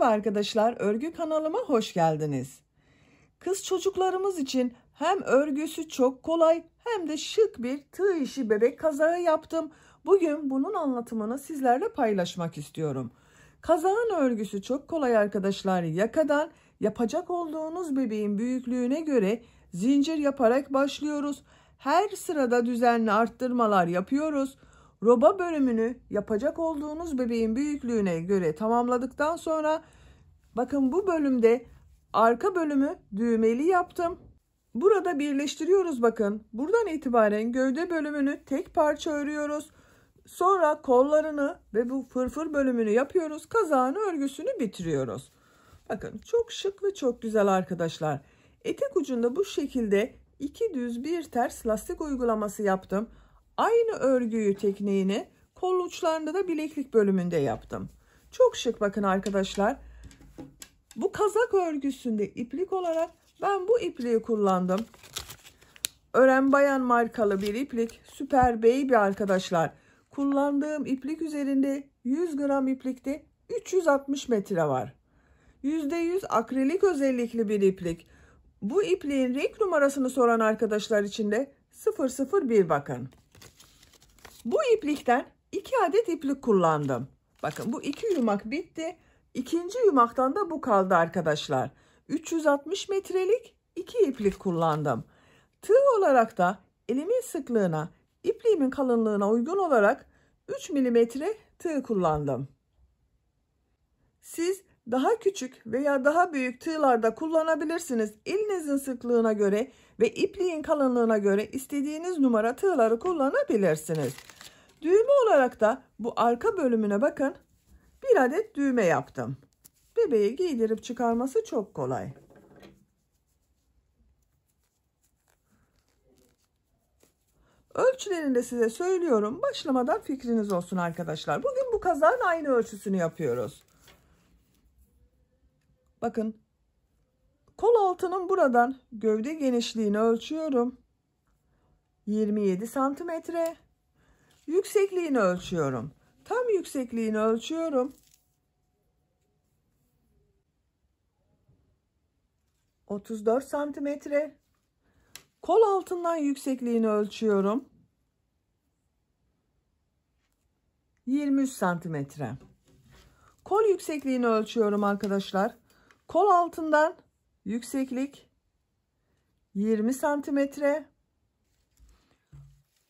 Merhaba arkadaşlar, örgü kanalıma hoş geldiniz. Kız çocuklarımız için hem örgüsü çok kolay hem de şık bir tığ işi bebek kazağı yaptım. Bugün bunun anlatımını sizlerle paylaşmak istiyorum. Kazağın örgüsü çok kolay arkadaşlar. Yakadan yapacak olduğunuz bebeğin büyüklüğüne göre zincir yaparak başlıyoruz. Her sırada düzenli arttırmalar yapıyoruz. Roba bölümünü yapacak olduğunuz bebeğin büyüklüğüne göre tamamladıktan sonra bakın bu bölümde arka bölümü düğmeli yaptım. Burada birleştiriyoruz bakın. Buradan itibaren gövde bölümünü tek parça örüyoruz. Sonra kollarını ve bu fırfır bölümünü yapıyoruz. Kazağın örgüsünü bitiriyoruz. Bakın çok şık ve çok güzel arkadaşlar. Etek ucunda bu şekilde iki düz bir ters lastik uygulaması yaptım. Aynı örgüyü tekniğini kol uçlarında da bileklik bölümünde yaptım. Çok şık bakın arkadaşlar. Bu kazak örgüsünde iplik olarak ben bu ipliği kullandım. Ören Bayan markalı bir iplik. Süper Baby arkadaşlar. Kullandığım iplik üzerinde 100 gram iplikte 360 metre var. %100 akrilik özellikli bir iplik. Bu ipliğin renk numarasını soran arkadaşlar için de 001 bakın. Bu iplikten 2 adet iplik kullandım. Bakın bu 2 yumak bitti. İkinci yumaktan da bu kaldı arkadaşlar. 360 metrelik 2 iplik kullandım. Tığ olarak da elimin sıklığına, ipliğimin kalınlığına uygun olarak 3 milimetre tığ kullandım. Siz daha küçük veya daha büyük tığlarda kullanabilirsiniz. Elinizin sıklığına göre ve ipliğin kalınlığına göre istediğiniz numara tığları kullanabilirsiniz. Düğme olarak da bu arka bölümüne bakın. Bir adet düğme yaptım. Bebeği giydirip çıkarması çok kolay. Ölçülerini de size söylüyorum. Başlamadan fikriniz olsun arkadaşlar. Bugün bu kazağın aynı ölçüsünü yapıyoruz. Bakın Kol altının buradan gövde genişliğini ölçüyorum. 27 santimetre. Yüksekliğini ölçüyorum. Tam yüksekliğini ölçüyorum. 34 santimetre. Kol altından yüksekliğini ölçüyorum. 23 santimetre. Kol yüksekliğini ölçüyorum arkadaşlar. Kol altından yükseklik 20 santimetre.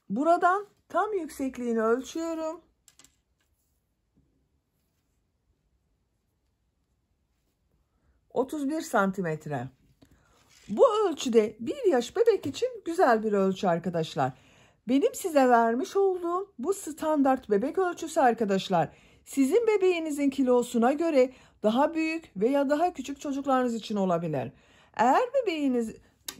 Buradan tam yüksekliğini ölçüyorum. Otuz bir santimetre. Bu ölçüde bir yaş bebek için güzel bir ölçü arkadaşlar. Benim size vermiş olduğum bu standart bebek ölçüsü arkadaşlar. Sizin bebeğinizin kilosuna göre daha büyük veya daha küçük çocuklarınız için olabilir. Eğer bebeğiniz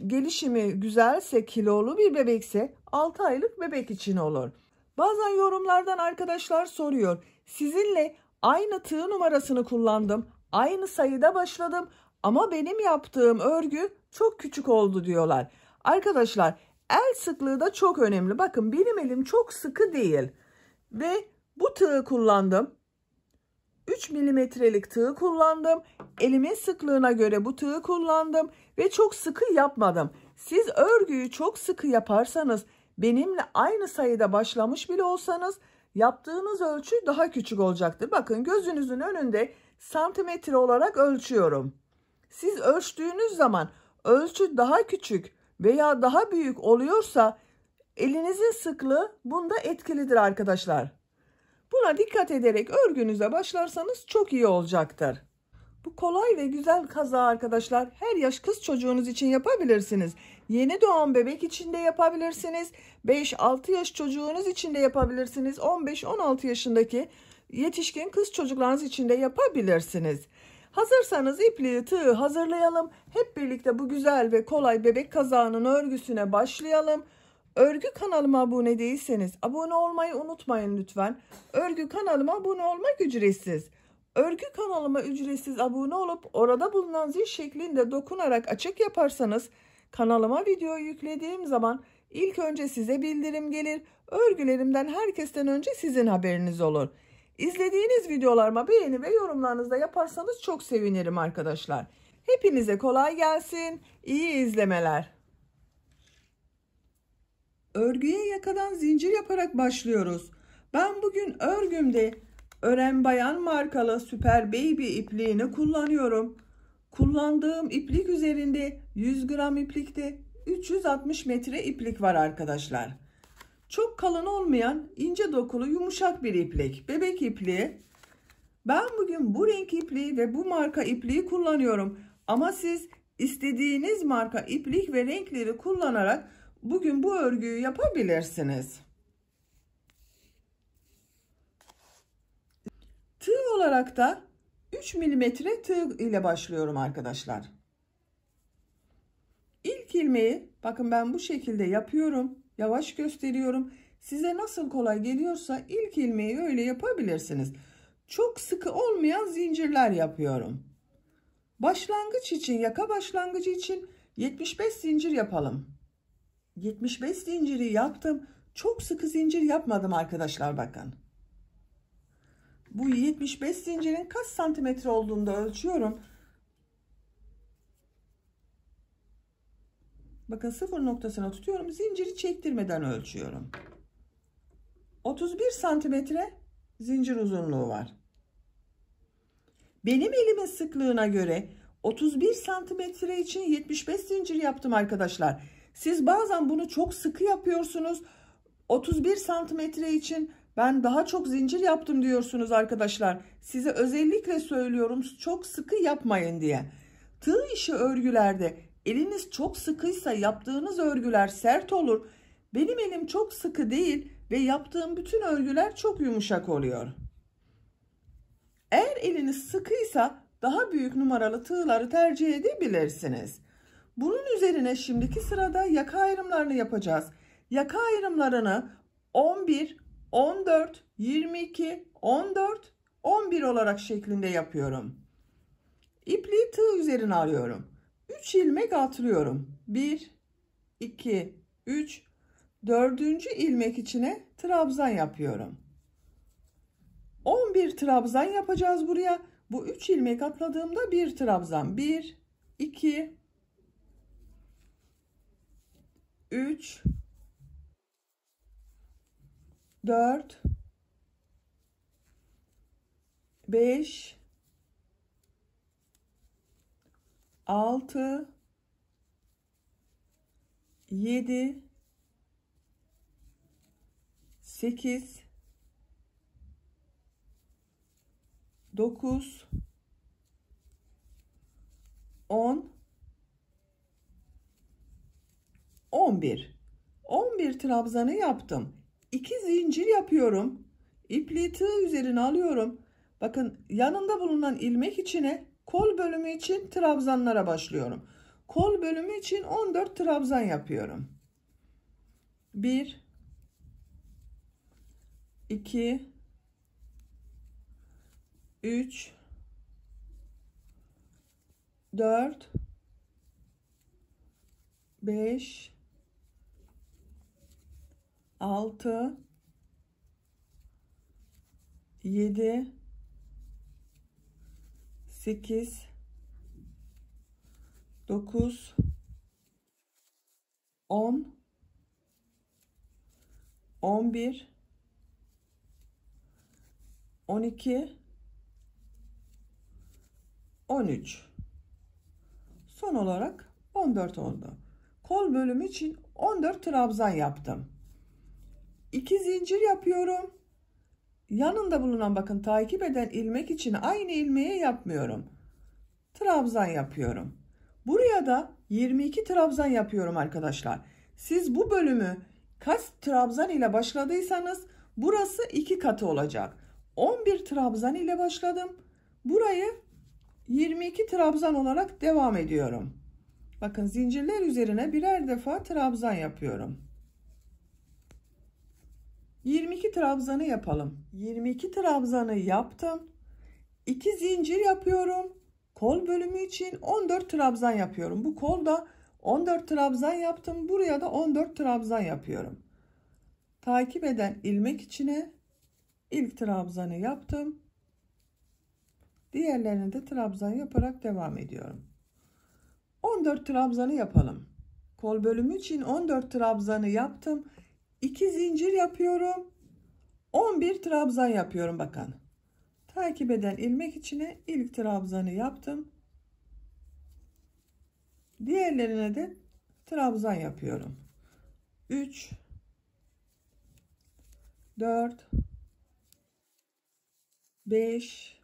gelişimi güzelse kilolu bir bebekse 6 aylık bebek için olur. Bazen yorumlardan arkadaşlar soruyor. Sizinle aynı tığ numarasını kullandım. Aynı sayıda başladım ama benim yaptığım örgü çok küçük oldu diyorlar. Arkadaşlar el sıklığı da çok önemli. Bakın benim elim çok sıkı değil. Ve bu tığı kullandım. 3 milimetrelik tığ kullandım. Elimin sıklığına göre bu tığı kullandım ve çok sıkı yapmadım. Siz örgüyü çok sıkı yaparsanız benimle aynı sayıda başlamış bile olsanız yaptığınız ölçü daha küçük olacaktır. Bakın gözünüzün önünde santimetre olarak ölçüyorum. Siz ölçtüğünüz zaman ölçü daha küçük veya daha büyük oluyorsa elinizin sıklığı bunda etkilidir arkadaşlar. Buna dikkat ederek örgünüze başlarsanız çok iyi olacaktır. Bu kolay ve güzel kaza arkadaşlar. Her yaş kız çocuğunuz için yapabilirsiniz. Yeni doğan bebek için de yapabilirsiniz. 5-6 yaş çocuğunuz için de yapabilirsiniz. 15-16 yaşındaki yetişkin kız çocuklarınız için de yapabilirsiniz. Hazırsanız ipliği tığı hazırlayalım. Hep birlikte bu güzel ve kolay bebek kazağının örgüsüne başlayalım. Örgü kanalıma abone değilseniz abone olmayı unutmayın lütfen. Örgü kanalıma abone olmak ücretsiz. Örgü kanalıma ücretsiz abone olup orada bulunan zil şeklinde dokunarak açık yaparsanız kanalıma video yüklediğim zaman ilk önce size bildirim gelir. Örgülerimden herkesten önce sizin haberiniz olur. İzlediğiniz videolarıma beğeni ve yorumlarınızda yaparsanız çok sevinirim arkadaşlar. Hepinize kolay gelsin. İyi izlemeler örgüye yakadan zincir yaparak başlıyoruz. Ben bugün örgümde Ören Bayan markalı Süper Baby ipliğini kullanıyorum. Kullandığım iplik üzerinde 100 gram iplikte 360 metre iplik var arkadaşlar. Çok kalın olmayan ince dokulu yumuşak bir iplik. Bebek ipliği. Ben bugün bu renk ipliği ve bu marka ipliği kullanıyorum. Ama siz istediğiniz marka iplik ve renkleri kullanarak Bugün bu örgüyü yapabilirsiniz. Tığ olarak da 3 mm tığ ile başlıyorum arkadaşlar. İlk ilmeği bakın ben bu şekilde yapıyorum. Yavaş gösteriyorum. Size nasıl kolay geliyorsa ilk ilmeği öyle yapabilirsiniz. Çok sıkı olmayan zincirler yapıyorum. Başlangıç için yaka başlangıcı için 75 zincir yapalım. 75 zinciri yaptım. Çok sıkı zincir yapmadım arkadaşlar bakın. Bu 75 zincirin kaç santimetre olduğunu da ölçüyorum. Bakın sıfır noktasına tutuyorum. Zinciri çektirmeden ölçüyorum. 31 santimetre zincir uzunluğu var. Benim elimin sıklığına göre 31 santimetre için 75 zincir yaptım arkadaşlar. Siz bazen bunu çok sıkı yapıyorsunuz. 31 santimetre için ben daha çok zincir yaptım diyorsunuz arkadaşlar. Size özellikle söylüyorum çok sıkı yapmayın diye. Tığ işi örgülerde eliniz çok sıkıysa yaptığınız örgüler sert olur. Benim elim çok sıkı değil ve yaptığım bütün örgüler çok yumuşak oluyor. Eğer eliniz sıkıysa daha büyük numaralı tığları tercih edebilirsiniz. Bunun üzerine şimdiki sırada yaka ayrımlarını yapacağız. Yaka ayrımlarını 11, 14, 22, 14, 11 olarak şeklinde yapıyorum. İpliği tığ üzerine alıyorum. 3 ilmek atlıyorum. 1, 2, 3, 4. ilmek içine trabzan yapıyorum. 11 trabzan yapacağız buraya. Bu 3 ilmek atladığımda 1 trabzan. 1, 2, 3 4 5 6 7 8 9 10 11. 11 trabzanı yaptım. 2 zincir yapıyorum. İpliği tığ üzerine alıyorum. Bakın yanında bulunan ilmek içine kol bölümü için trabzanlara başlıyorum. Kol bölümü için 14 trabzan yapıyorum. 1 2 3 4 5 6 7 8 9 10 11 12 13 son olarak 14 oldu kol bölümü için 14 trabzan yaptım 2 zincir yapıyorum. Yanında bulunan bakın takip eden ilmek için aynı ilmeğe yapmıyorum. Trabzan yapıyorum. Buraya da 22 trabzan yapıyorum arkadaşlar. Siz bu bölümü kaç trabzan ile başladıysanız burası iki katı olacak. 11 trabzan ile başladım. Burayı 22 trabzan olarak devam ediyorum. Bakın zincirler üzerine birer defa trabzan yapıyorum. 22 trabzanı yapalım. 22 trabzanı yaptım. 2 zincir yapıyorum. Kol bölümü için 14 trabzan yapıyorum. Bu kolda 14 trabzan yaptım. Buraya da 14 trabzan yapıyorum. Takip eden ilmek içine ilk trabzanı yaptım. Diğerlerini de trabzan yaparak devam ediyorum. 14 trabzanı yapalım. Kol bölümü için 14 trabzanı yaptım. 2 zincir yapıyorum. 11 trabzan yapıyorum bakın. Takip eden ilmek içine ilk trabzanı yaptım. Diğerlerine de trabzan yapıyorum. 3 4 5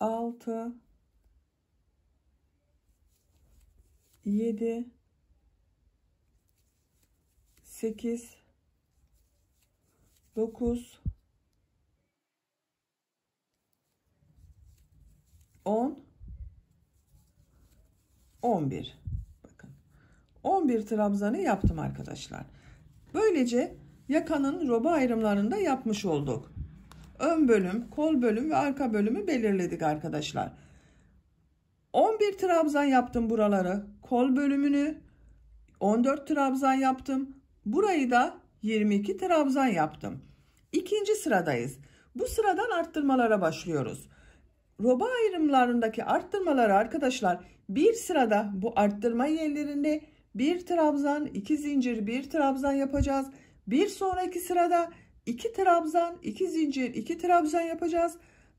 6 7 8 9 10 11 bakın 11 trabzanı yaptım arkadaşlar böylece yakanın roba ayrımlarını da yapmış olduk ön bölüm kol bölüm ve arka bölümü belirledik arkadaşlar 11 trabzan yaptım buraları kol bölümünü 14 trabzan yaptım Burayı da 22 trabzan yaptım. İkinci sıradayız. Bu sıradan arttırmalara başlıyoruz. Roba ayrımlarındaki arttırmaları arkadaşlar bir sırada bu arttırma yerlerinde bir trabzan, iki zincir, bir trabzan yapacağız. Bir sonraki sırada iki trabzan, iki zincir, iki trabzan yapacağız.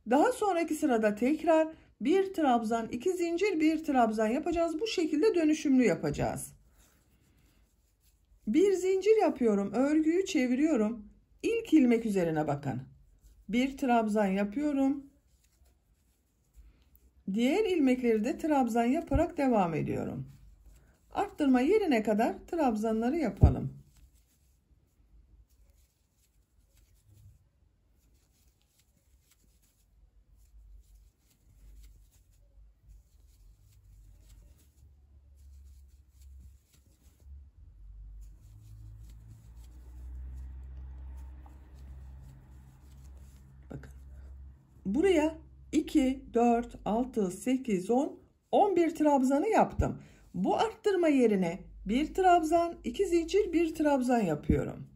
Daha sonraki sırada tekrar bir trabzan, iki zincir, bir trabzan yapacağız. Bu şekilde dönüşümlü yapacağız. Bir zincir yapıyorum. Örgüyü çeviriyorum. İlk ilmek üzerine bakın. Bir trabzan yapıyorum. Diğer ilmekleri de trabzan yaparak devam ediyorum. Arttırma yerine kadar trabzanları yapalım. Buraya 2, 4, 6, 8, 10, 11 trabzanı yaptım. Bu arttırma yerine 1 trabzan, 2 zincir, 1 trabzan yapıyorum.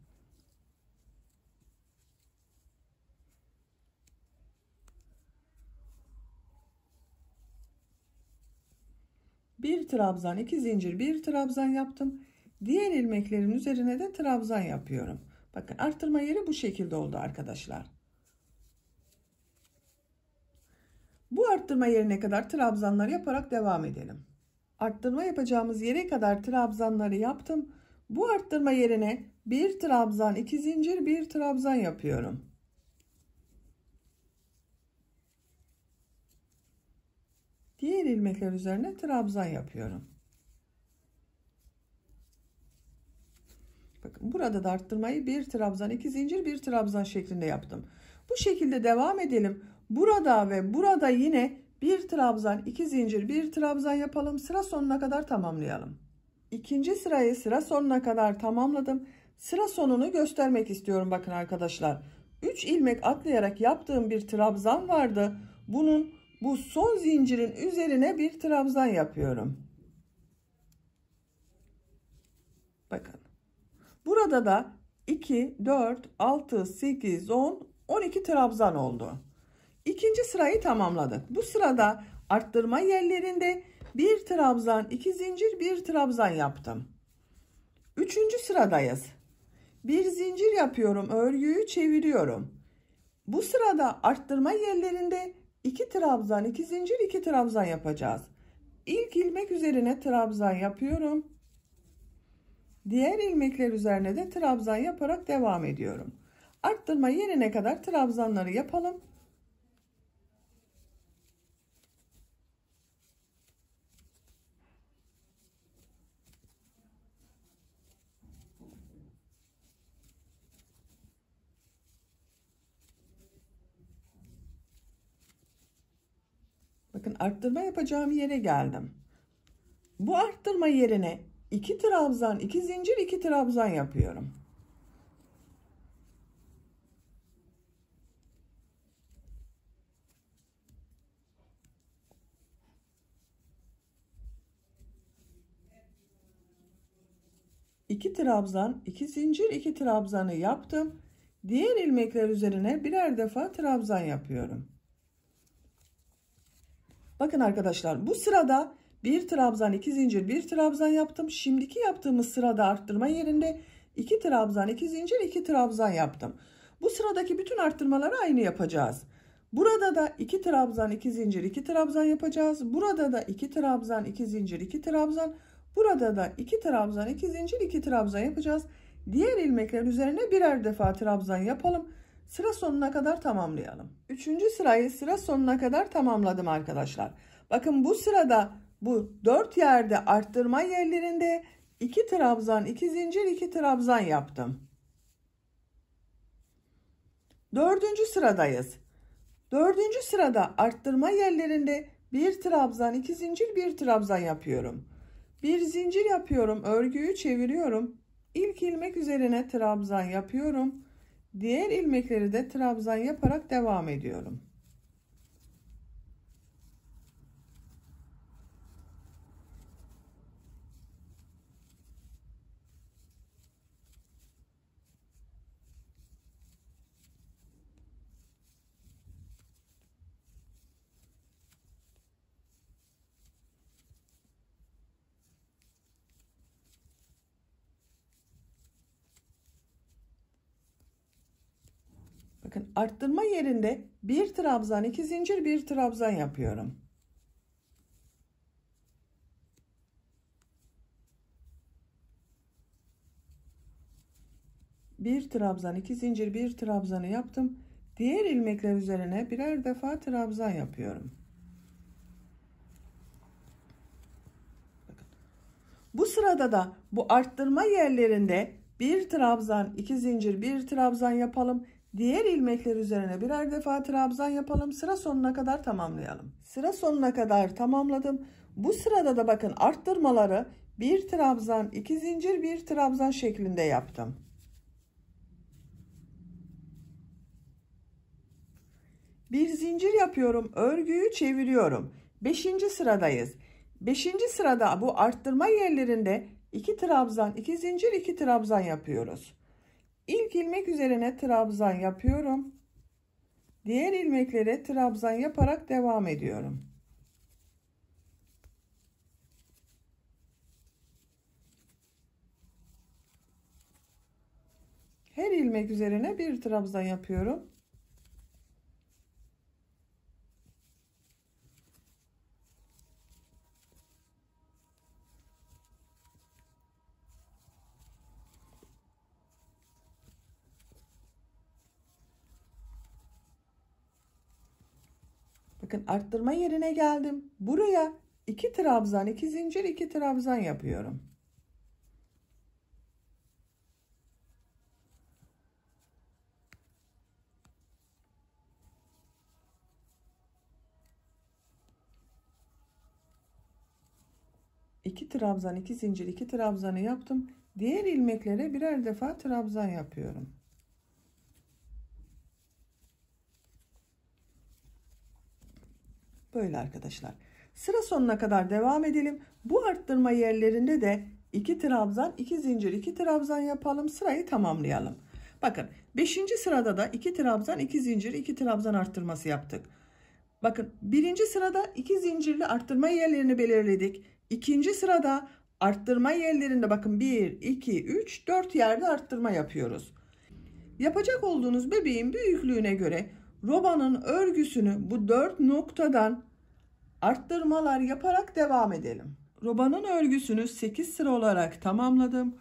Bir trabzan, iki zincir, bir trabzan yaptım. Diğer ilmeklerin üzerine de trabzan yapıyorum. Bakın arttırma yeri bu şekilde oldu arkadaşlar. Bu arttırma yerine kadar trabzanları yaparak devam edelim. Arttırma yapacağımız yere kadar trabzanları yaptım. Bu arttırma yerine bir trabzan, iki zincir, bir trabzan yapıyorum. Diğer ilmekler üzerine trabzan yapıyorum. Bakın burada da arttırmayı bir trabzan, iki zincir, bir trabzan şeklinde yaptım. Bu şekilde devam edelim. Burada ve burada yine bir trabzan, iki zincir, bir trabzan yapalım. Sıra sonuna kadar tamamlayalım. İkinci sırayı sıra sonuna kadar tamamladım. Sıra sonunu göstermek istiyorum bakın arkadaşlar. 3 ilmek atlayarak yaptığım bir trabzan vardı. Bunun bu son zincirin üzerine bir trabzan yapıyorum. Bakın. Burada da 2, 4, 6, 8, 10, 12 trabzan oldu. İkinci sırayı tamamladık. Bu sırada arttırma yerlerinde bir trabzan, iki zincir, bir trabzan yaptım. Üçüncü sıradayız. Bir zincir yapıyorum, örgüyü çeviriyorum. Bu sırada arttırma yerlerinde iki trabzan, iki zincir, iki trabzan yapacağız. İlk ilmek üzerine trabzan yapıyorum. Diğer ilmekler üzerine de trabzan yaparak devam ediyorum. Arttırma yerine kadar trabzanları yapalım. arttırma yapacağım yere geldim. Bu arttırma yerine 2 trabzan, 2 zincir, 2 trabzan yapıyorum. İki trabzan, iki zincir, iki trabzanı yaptım. Diğer ilmekler üzerine birer defa trabzan yapıyorum. Bakın arkadaşlar bu sırada bir trabzan iki zincir bir trabzan yaptım. Şimdiki yaptığımız sırada arttırma yerinde iki trabzan iki zincir iki trabzan yaptım. Bu sıradaki bütün arttırmaları aynı yapacağız. Burada da iki trabzan iki zincir iki trabzan yapacağız. Burada da iki trabzan iki zincir iki trabzan. Burada da iki trabzan iki zincir iki trabzan yapacağız. Diğer ilmekler üzerine birer defa trabzan yapalım sıra sonuna kadar tamamlayalım. Üçüncü sırayı sıra sonuna kadar tamamladım arkadaşlar. Bakın bu sırada bu dört yerde arttırma yerlerinde iki trabzan, iki zincir, iki trabzan yaptım. Dördüncü sıradayız. Dördüncü sırada arttırma yerlerinde bir trabzan, iki zincir, bir trabzan yapıyorum. Bir zincir yapıyorum, örgüyü çeviriyorum. İlk ilmek üzerine trabzan yapıyorum Diğer ilmekleri de trabzan yaparak devam ediyorum. arttırma yerinde bir trabzan iki zincir bir trabzan yapıyorum. Bir trabzan iki zincir bir trabzanı yaptım. Diğer ilmekler üzerine birer defa trabzan yapıyorum. Bu sırada da bu arttırma yerlerinde bir trabzan iki zincir bir trabzan yapalım Diğer ilmekler üzerine birer defa trabzan yapalım. Sıra sonuna kadar tamamlayalım. Sıra sonuna kadar tamamladım. Bu sırada da bakın arttırmaları bir trabzan, iki zincir, bir trabzan şeklinde yaptım. Bir zincir yapıyorum. Örgüyü çeviriyorum. Beşinci sıradayız. Beşinci sırada bu arttırma yerlerinde iki trabzan, iki zincir, iki trabzan yapıyoruz. İlk ilmek üzerine trabzan yapıyorum. Diğer ilmeklere trabzan yaparak devam ediyorum. Her ilmek üzerine bir trabzan yapıyorum. Bakın arttırma yerine geldim. Buraya iki trabzan, iki zincir, iki trabzan yapıyorum. İki trabzan, iki zincir, iki trabzanı yaptım. Diğer ilmeklere birer defa trabzan yapıyorum. Böyle arkadaşlar. Sıra sonuna kadar devam edelim. Bu arttırma yerlerinde de 2 trabzan, 2 zincir, 2 trabzan yapalım. Sırayı tamamlayalım. Bakın 5. sırada da 2 trabzan, 2 zincir, 2 trabzan arttırması yaptık. Bakın 1. sırada 2 zincirli arttırma yerlerini belirledik. 2. sırada arttırma yerlerinde bakın 1, 2, 3, 4 yerde arttırma yapıyoruz. Yapacak olduğunuz bebeğin büyüklüğüne göre robanın örgüsünü bu dört noktadan arttırmalar yaparak devam edelim. Robanın örgüsünü 8 sıra olarak tamamladım.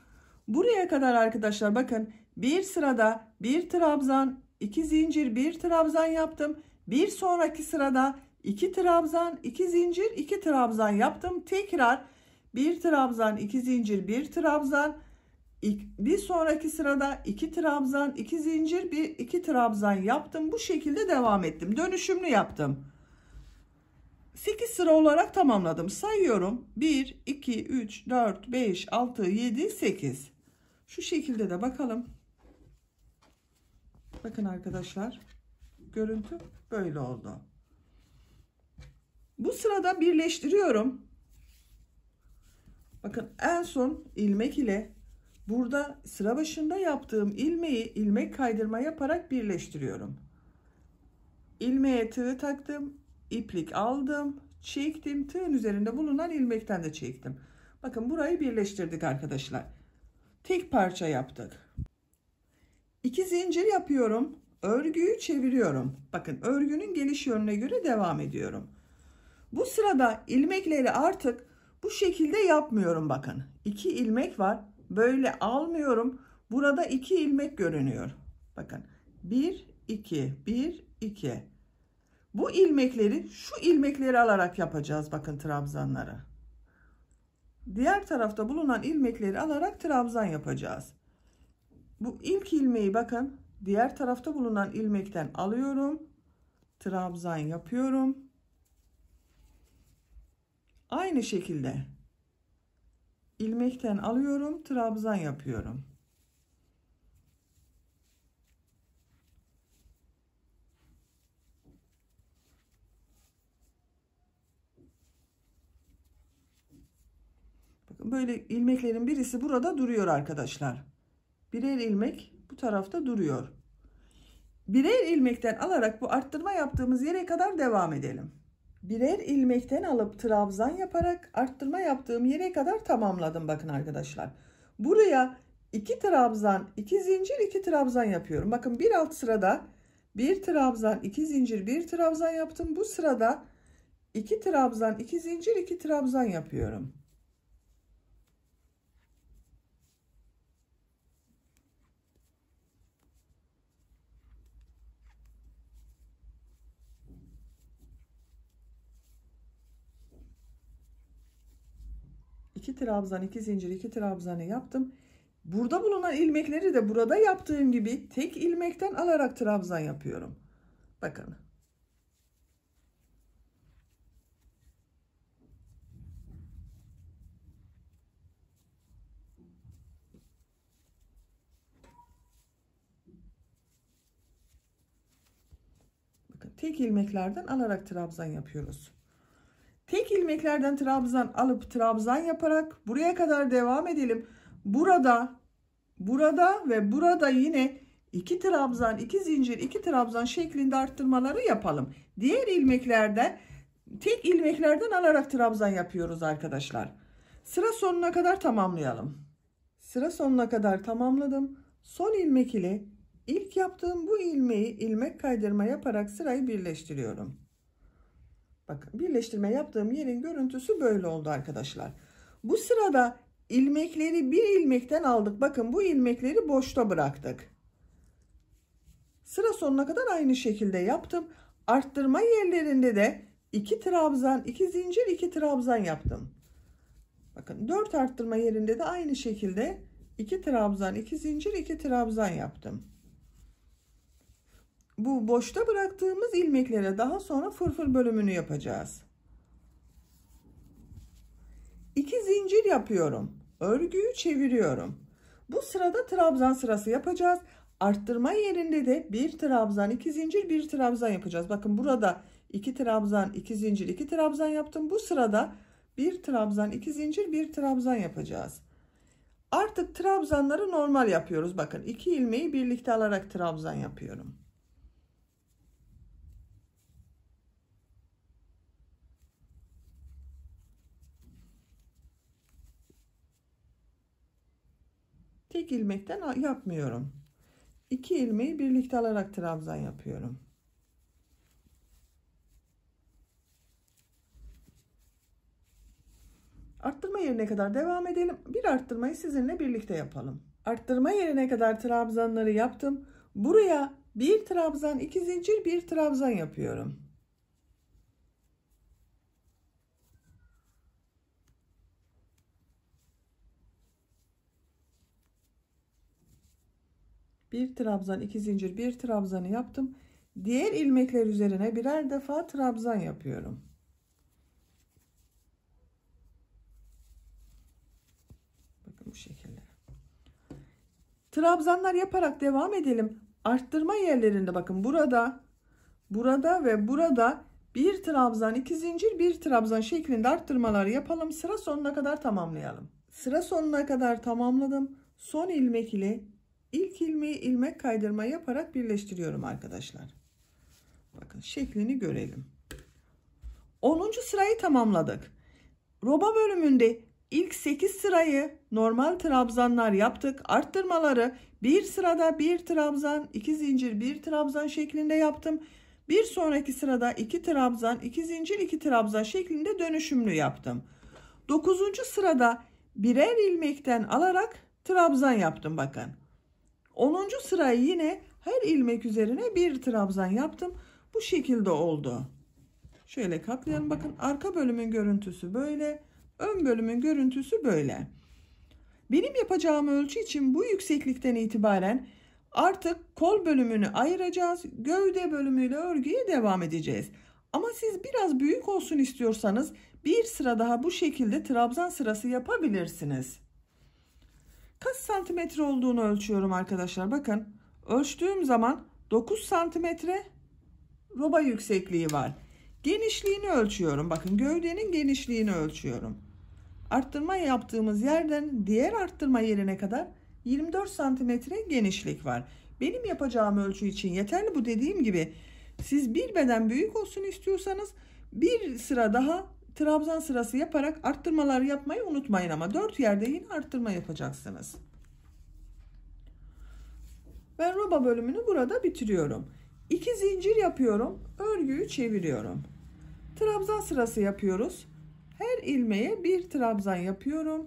Buraya kadar arkadaşlar bakın bir sırada bir trabzan, iki zincir, bir trabzan yaptım. Bir sonraki sırada iki trabzan, iki zincir, iki trabzan yaptım. Tekrar bir trabzan, iki zincir, bir trabzan, bir sonraki sırada 2 trabzan 2 zincir bir 2 trabzan yaptım bu şekilde devam ettim dönüşümlü yaptım 8 sıra olarak tamamladım sayıyorum 1 2 3 4 5 6 7 8 şu şekilde de bakalım bakın arkadaşlar görüntü böyle oldu bu sırada birleştiriyorum bakın en son ilmek ile Burada sıra başında yaptığım ilmeği ilmek kaydırma yaparak birleştiriyorum. İlmeğe tığ taktım, iplik aldım, çektim. Tığın üzerinde bulunan ilmekten de çektim. Bakın burayı birleştirdik arkadaşlar. Tek parça yaptık. İki zincir yapıyorum. Örgüyü çeviriyorum. Bakın örgünün geliş yönüne göre devam ediyorum. Bu sırada ilmekleri artık bu şekilde yapmıyorum bakın. İki ilmek var. Böyle almıyorum. Burada 2 ilmek görünüyor. Bakın 1, 2, 1, 2. Bu ilmekleri şu ilmekleri alarak yapacağız bakın trabzanları. Diğer tarafta bulunan ilmekleri alarak trabzan yapacağız. Bu ilk ilmeği bakın diğer tarafta bulunan ilmekten alıyorum. Trabzan yapıyorum. Aynı şekilde ilmekten alıyorum trabzan yapıyorum Bakın böyle ilmeklerin birisi burada duruyor arkadaşlar birer ilmek bu tarafta duruyor birer ilmekten alarak bu arttırma yaptığımız yere kadar devam edelim birer ilmekten alıp trabzan yaparak arttırma yaptığım yere kadar tamamladım bakın arkadaşlar. Buraya iki trabzan iki zincir iki trabzan yapıyorum. Bakın bir alt sırada bir trabzan iki zincir bir trabzan yaptım. Bu sırada iki trabzan iki zincir iki trabzan yapıyorum. 2 trabzan 2 zincir 2 trabzanı yaptım. Burada bulunan ilmekleri de burada yaptığım gibi tek ilmekten alarak trabzan yapıyorum. Bakın. Bakın tek ilmeklerden alarak trabzan yapıyoruz ilmeklerden trabzan alıp trabzan yaparak buraya kadar devam edelim. Burada, burada ve burada yine iki trabzan, iki zincir, iki trabzan şeklinde arttırmaları yapalım. Diğer ilmeklerden tek ilmeklerden alarak trabzan yapıyoruz arkadaşlar. Sıra sonuna kadar tamamlayalım. Sıra sonuna kadar tamamladım. Son ilmek ile ilk yaptığım bu ilmeği ilmek kaydırma yaparak sırayı birleştiriyorum. Bakın birleştirme yaptığım yerin görüntüsü böyle oldu arkadaşlar. Bu sırada ilmekleri bir ilmekten aldık. Bakın bu ilmekleri boşta bıraktık. Sıra sonuna kadar aynı şekilde yaptım. Arttırma yerlerinde de 2 trabzan, 2 zincir, 2 trabzan yaptım. Bakın 4 arttırma yerinde de aynı şekilde 2 trabzan, 2 zincir, 2 trabzan yaptım bu boşta bıraktığımız ilmeklere daha sonra fırfır bölümünü yapacağız. 2 zincir yapıyorum. Örgüyü çeviriyorum. Bu sırada trabzan sırası yapacağız. Arttırma yerinde de bir trabzan, iki zincir, bir trabzan yapacağız. Bakın burada iki trabzan, iki zincir, iki trabzan yaptım. Bu sırada bir trabzan, iki zincir, bir trabzan yapacağız. Artık trabzanları normal yapıyoruz. Bakın iki ilmeği birlikte alarak trabzan yapıyorum. Tek ilmekten yapmıyorum. İki ilmeği birlikte alarak trabzan yapıyorum. Arttırma yerine kadar devam edelim. Bir arttırmayı sizinle birlikte yapalım. Arttırma yerine kadar trabzanları yaptım. Buraya bir trabzan, iki zincir, bir trabzan yapıyorum. bir trabzan iki zincir bir trabzanı yaptım diğer ilmekler üzerine birer defa trabzan yapıyorum bakın bu şekilde trabzanlar yaparak devam edelim arttırma yerlerinde bakın burada burada ve burada bir trabzan iki zincir bir trabzan şeklinde arttırmalar yapalım sıra sonuna kadar tamamlayalım sıra sonuna kadar tamamladım son ilmek ile İlk ilmeği ilmek kaydırma yaparak birleştiriyorum arkadaşlar. Bakın şeklini görelim. 10. sırayı tamamladık. Roba bölümünde ilk 8 sırayı normal trabzanlar yaptık. Arttırmaları bir sırada bir trabzan, iki zincir, bir trabzan şeklinde yaptım. Bir sonraki sırada iki trabzan, iki zincir, iki trabzan şeklinde dönüşümlü yaptım. 9. sırada birer ilmekten alarak trabzan yaptım bakın. 10. sırayı yine her ilmek üzerine bir trabzan yaptım. Bu şekilde oldu. Şöyle katlayalım. Bakın arka bölümün görüntüsü böyle. Ön bölümün görüntüsü böyle. Benim yapacağım ölçü için bu yükseklikten itibaren artık kol bölümünü ayıracağız. Gövde bölümüyle örgüye devam edeceğiz. Ama siz biraz büyük olsun istiyorsanız bir sıra daha bu şekilde trabzan sırası yapabilirsiniz kaç santimetre olduğunu ölçüyorum arkadaşlar. Bakın ölçtüğüm zaman 9 santimetre roba yüksekliği var. Genişliğini ölçüyorum. Bakın gövdenin genişliğini ölçüyorum. Arttırma yaptığımız yerden diğer arttırma yerine kadar 24 santimetre genişlik var. Benim yapacağım ölçü için yeterli bu dediğim gibi. Siz bir beden büyük olsun istiyorsanız bir sıra daha trabzan sırası yaparak arttırmalar yapmayı unutmayın ama dört yerde yine arttırma yapacaksınız. Ben roba bölümünü burada bitiriyorum. İki zincir yapıyorum. Örgüyü çeviriyorum. Trabzan sırası yapıyoruz. Her ilmeğe bir trabzan yapıyorum.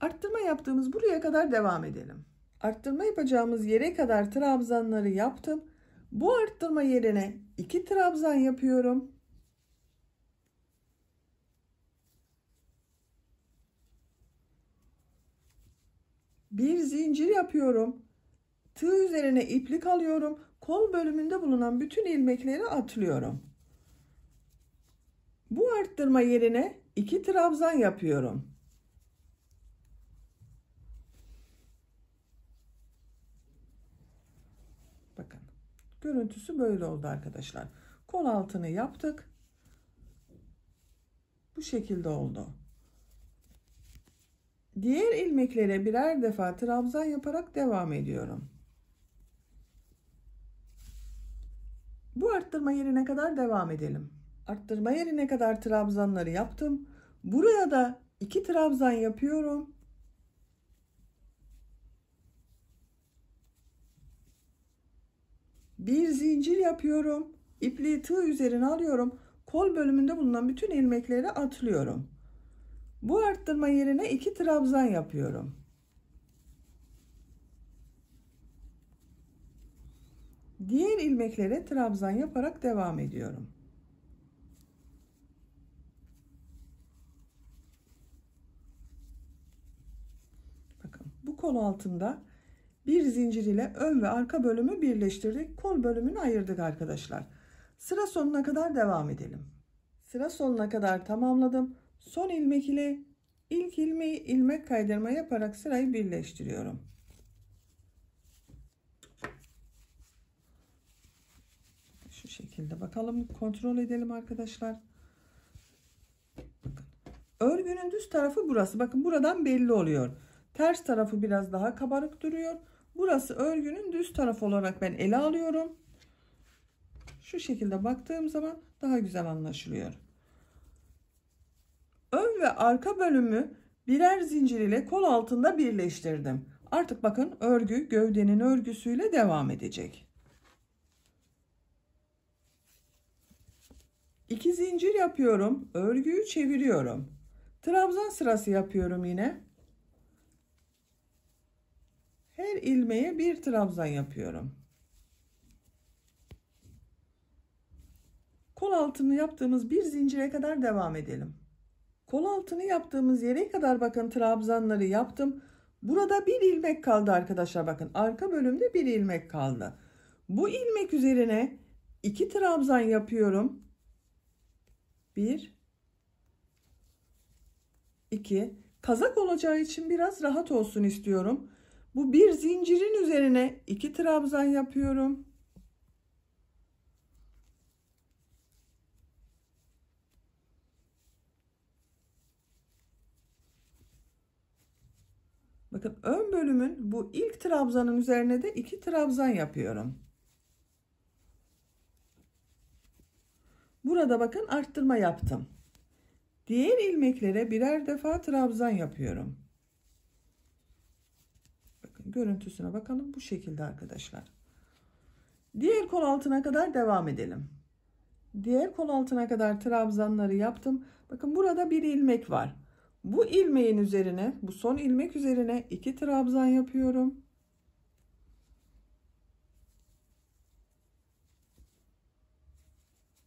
Arttırma yaptığımız buraya kadar devam edelim arttırma yapacağımız yere kadar trabzanları yaptım. Bu arttırma yerine 2 trabzan yapıyorum. Bir zincir yapıyorum. Tığ üzerine iplik alıyorum. Kol bölümünde bulunan bütün ilmekleri atlıyorum. Bu arttırma yerine 2 trabzan yapıyorum. Görüntüsü böyle oldu arkadaşlar. Kol altını yaptık. Bu şekilde oldu. Diğer ilmeklere birer defa trabzan yaparak devam ediyorum. Bu arttırma yerine kadar devam edelim. Arttırma yerine kadar trabzanları yaptım. Buraya da iki trabzan yapıyorum. bir zincir yapıyorum. İpliği tığ üzerine alıyorum. Kol bölümünde bulunan bütün ilmekleri atlıyorum. Bu arttırma yerine iki trabzan yapıyorum. Diğer ilmeklere trabzan yaparak devam ediyorum. Bakın bu kol altında bir zincir ile ön ve arka bölümü birleştirdik. Kol bölümünü ayırdık arkadaşlar. Sıra sonuna kadar devam edelim. Sıra sonuna kadar tamamladım. Son ilmek ile ilk ilmeği ilmek kaydırma yaparak sırayı birleştiriyorum. Şu şekilde bakalım kontrol edelim arkadaşlar. Bakın. Örgünün düz tarafı burası. Bakın buradan belli oluyor. Ters tarafı biraz daha kabarık duruyor. Burası örgünün düz tarafı olarak ben ele alıyorum. Şu şekilde baktığım zaman daha güzel anlaşılıyor. Ön ve arka bölümü birer zincir ile kol altında birleştirdim. Artık bakın örgü gövdenin örgüsüyle devam edecek. İki zincir yapıyorum. Örgüyü çeviriyorum. Trabzan sırası yapıyorum yine her ilmeğe bir trabzan yapıyorum. Kol altını yaptığımız bir zincire kadar devam edelim. Kol altını yaptığımız yere kadar bakın trabzanları yaptım. Burada bir ilmek kaldı arkadaşlar bakın. Arka bölümde bir ilmek kaldı. Bu ilmek üzerine iki trabzan yapıyorum. Bir, iki. Kazak olacağı için biraz rahat olsun istiyorum. Bu bir zincirin üzerine iki trabzan yapıyorum. Bakın ön bölümün bu ilk trabzanın üzerine de iki trabzan yapıyorum. Burada bakın arttırma yaptım. Diğer ilmeklere birer defa trabzan yapıyorum. Bakın görüntüsüne bakalım. Bu şekilde arkadaşlar. Diğer kol altına kadar devam edelim. Diğer kol altına kadar trabzanları yaptım. Bakın burada bir ilmek var. Bu ilmeğin üzerine, bu son ilmek üzerine iki trabzan yapıyorum.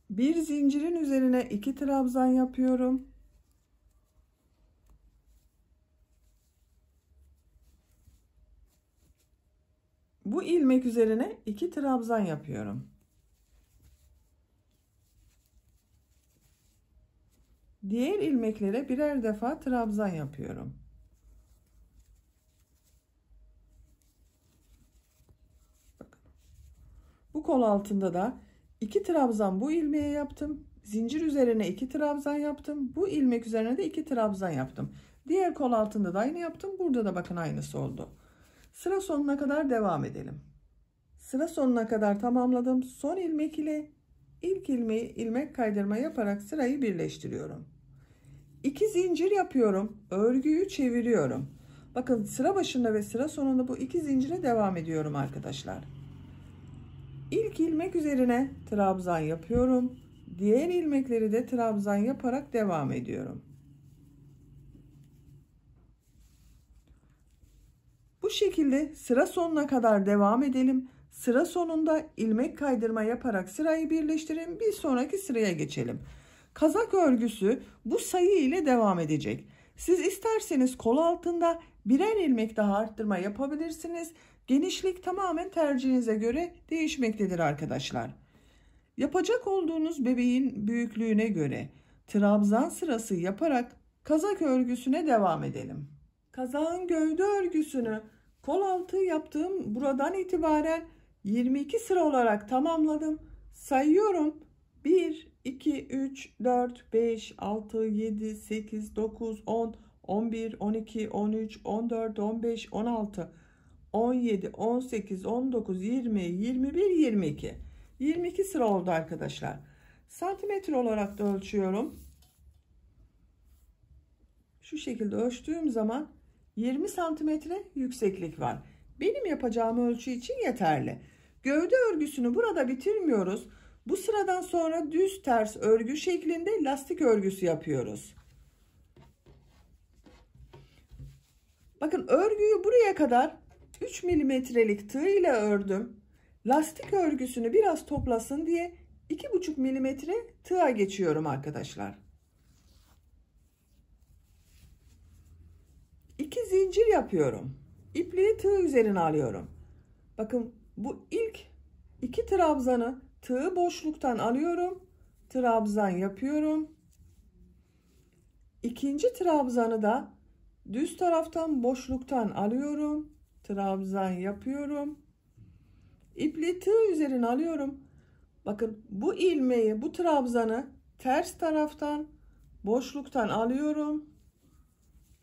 Bir zincirin üzerine iki trabzan yapıyorum. ilmek üzerine 2 trabzan yapıyorum. Diğer ilmeklere birer defa trabzan yapıyorum. Bu kol altında da 2 trabzan bu ilmeğe yaptım. Zincir üzerine 2 trabzan yaptım. Bu ilmek üzerine de 2 trabzan yaptım. Diğer kol altında da aynı yaptım. Burada da bakın aynısı oldu. Sıra sonuna kadar devam edelim. Sıra sonuna kadar tamamladım. Son ilmek ile ilk ilmeği ilmek kaydırma yaparak sırayı birleştiriyorum. 2 zincir yapıyorum. Örgüyü çeviriyorum. Bakın sıra başında ve sıra sonunda bu iki zincire devam ediyorum arkadaşlar. İlk ilmek üzerine trabzan yapıyorum. Diğer ilmekleri de trabzan yaparak devam ediyorum. Bu şekilde sıra sonuna kadar devam edelim. Sıra sonunda ilmek kaydırma yaparak sırayı birleştirin. Bir sonraki sıraya geçelim. Kazak örgüsü bu sayı ile devam edecek. Siz isterseniz kol altında birer ilmek daha arttırma yapabilirsiniz. Genişlik tamamen tercihinize göre değişmektedir arkadaşlar. Yapacak olduğunuz bebeğin büyüklüğüne göre trabzan sırası yaparak kazak örgüsüne devam edelim. Kazağın gövde örgüsünü kol altı yaptığım buradan itibaren 22 sıra olarak tamamladım. Sayıyorum. 1, 2, 3, 4, 5, 6, 7, 8, 9, 10, 11, 12, 13, 14, 15, 16, 17, 18, 19, 20, 21, 22. 22 sıra oldu arkadaşlar. Santimetre olarak da ölçüyorum. Şu şekilde ölçtüğüm zaman 20 santimetre yükseklik var. Benim yapacağım ölçü için yeterli. Gövde örgüsünü burada bitirmiyoruz. Bu sıradan sonra düz ters örgü şeklinde lastik örgüsü yapıyoruz. Bakın örgüyü buraya kadar 3 milimetrelik tığ ile ördüm. Lastik örgüsünü biraz toplasın diye 2,5 milimetre tığa geçiyorum arkadaşlar. İki zincir yapıyorum. İpliği tığ üzerine alıyorum. Bakın bu ilk iki trabzanı tığ boşluktan alıyorum. Trabzan yapıyorum. İkinci trabzanı da düz taraftan boşluktan alıyorum. Trabzan yapıyorum. İpli tığ üzerine alıyorum. Bakın bu ilmeği, bu trabzanı ters taraftan boşluktan alıyorum.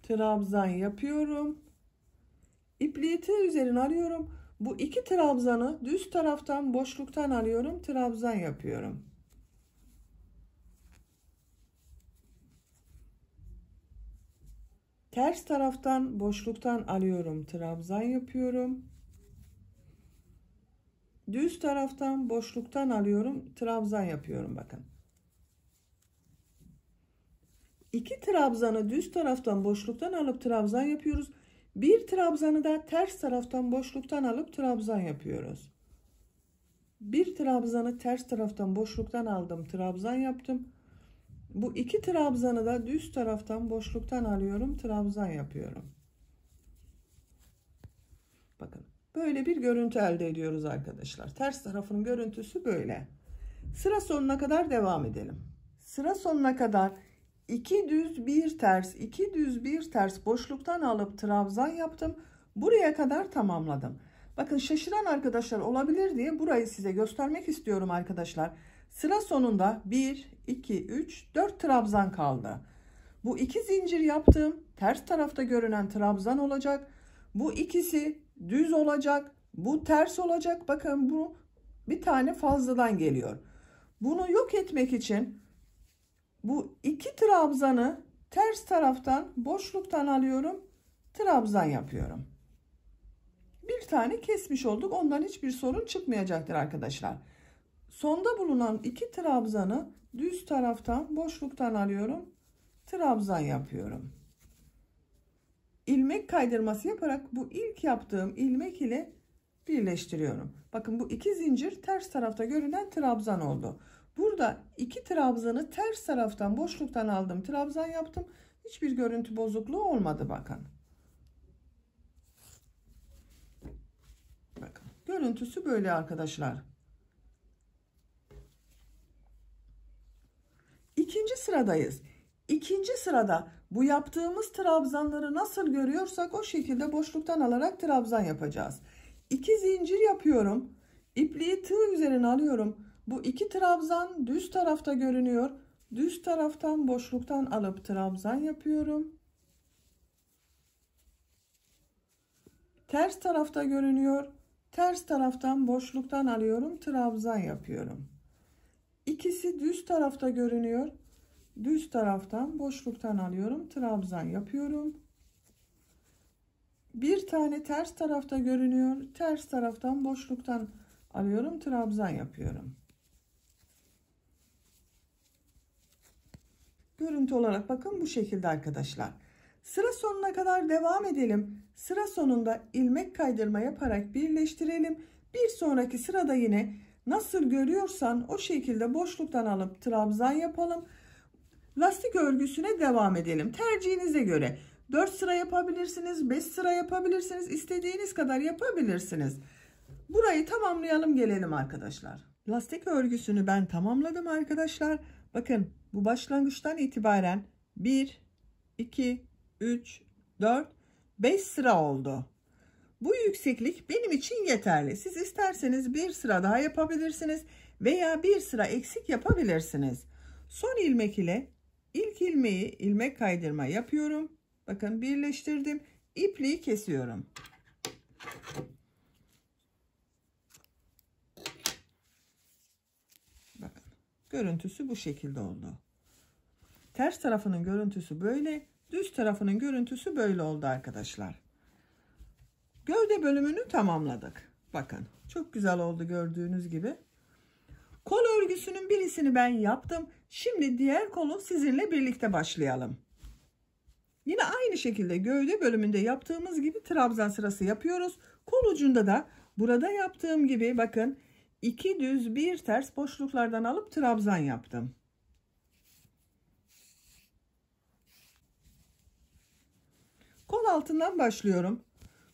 Trabzan yapıyorum. İpliği tığ üzerine alıyorum. Bu iki trabzanı düz taraftan boşluktan alıyorum. Trabzan yapıyorum. Ters taraftan boşluktan alıyorum. Trabzan yapıyorum. Düz taraftan boşluktan alıyorum. Trabzan yapıyorum bakın. İki trabzanı düz taraftan boşluktan alıp trabzan yapıyoruz. Bir trabzanı da ters taraftan boşluktan alıp trabzan yapıyoruz. Bir trabzanı ters taraftan boşluktan aldım trabzan yaptım. Bu iki trabzanı da düz taraftan boşluktan alıyorum trabzan yapıyorum. Bakın böyle bir görüntü elde ediyoruz arkadaşlar. Ters tarafın görüntüsü böyle. Sıra sonuna kadar devam edelim. Sıra sonuna kadar 2 düz bir ters 2 düz bir ters boşluktan alıp trabzan yaptım. Buraya kadar tamamladım. Bakın şaşıran arkadaşlar olabilir diye burayı size göstermek istiyorum arkadaşlar. Sıra sonunda 1, 2, 3, 4 trabzan kaldı. Bu iki zincir yaptığım ters tarafta görünen trabzan olacak. Bu ikisi düz olacak. Bu ters olacak. Bakın bu bir tane fazladan geliyor. Bunu yok etmek için bu iki trabzanı ters taraftan boşluktan alıyorum. Trabzan yapıyorum. Bir tane kesmiş olduk. Ondan hiçbir sorun çıkmayacaktır arkadaşlar. Sonda bulunan iki trabzanı düz taraftan boşluktan alıyorum. Trabzan yapıyorum. Ilmek kaydırması yaparak bu ilk yaptığım ilmek ile birleştiriyorum. Bakın bu iki zincir ters tarafta görünen trabzan oldu. Burada iki trabzanı ters taraftan boşluktan aldım. Trabzan yaptım. Hiçbir görüntü bozukluğu olmadı bakın. Bakın görüntüsü böyle arkadaşlar. İkinci sıradayız. İkinci sırada bu yaptığımız trabzanları nasıl görüyorsak o şekilde boşluktan alarak trabzan yapacağız. İki zincir yapıyorum. İpliği tığ üzerine alıyorum bu iki trabzan düz tarafta görünüyor. Düz taraftan boşluktan alıp trabzan yapıyorum. Ters tarafta görünüyor. Ters taraftan boşluktan alıyorum. Trabzan yapıyorum. İkisi düz tarafta görünüyor. Düz taraftan boşluktan alıyorum. Trabzan yapıyorum. Bir tane ters tarafta görünüyor. Ters taraftan boşluktan alıyorum. Trabzan yapıyorum. Görüntü olarak bakın bu şekilde arkadaşlar. Sıra sonuna kadar devam edelim. Sıra sonunda ilmek kaydırma yaparak birleştirelim. Bir sonraki sırada yine nasıl görüyorsan o şekilde boşluktan alıp trabzan yapalım. Lastik örgüsüne devam edelim. Tercihinize göre 4 sıra yapabilirsiniz, 5 sıra yapabilirsiniz, istediğiniz kadar yapabilirsiniz. Burayı tamamlayalım gelelim arkadaşlar. Lastik örgüsünü ben tamamladım arkadaşlar. Bakın bu başlangıçtan itibaren 1, 2, 3, 4, 5 sıra oldu. Bu yükseklik benim için yeterli. Siz isterseniz bir sıra daha yapabilirsiniz veya bir sıra eksik yapabilirsiniz. Son ilmek ile ilk ilmeği ilmek kaydırma yapıyorum. Bakın birleştirdim. İpliği kesiyorum. Görüntüsü bu şekilde oldu. Ters tarafının görüntüsü böyle. Düz tarafının görüntüsü böyle oldu arkadaşlar. Gövde bölümünü tamamladık. Bakın çok güzel oldu gördüğünüz gibi. Kol örgüsünün birisini ben yaptım. Şimdi diğer kolu sizinle birlikte başlayalım. Yine aynı şekilde gövde bölümünde yaptığımız gibi trabzan sırası yapıyoruz. Kol ucunda da burada yaptığım gibi bakın 2 düz bir ters boşluklardan alıp trabzan yaptım. Kol altından başlıyorum.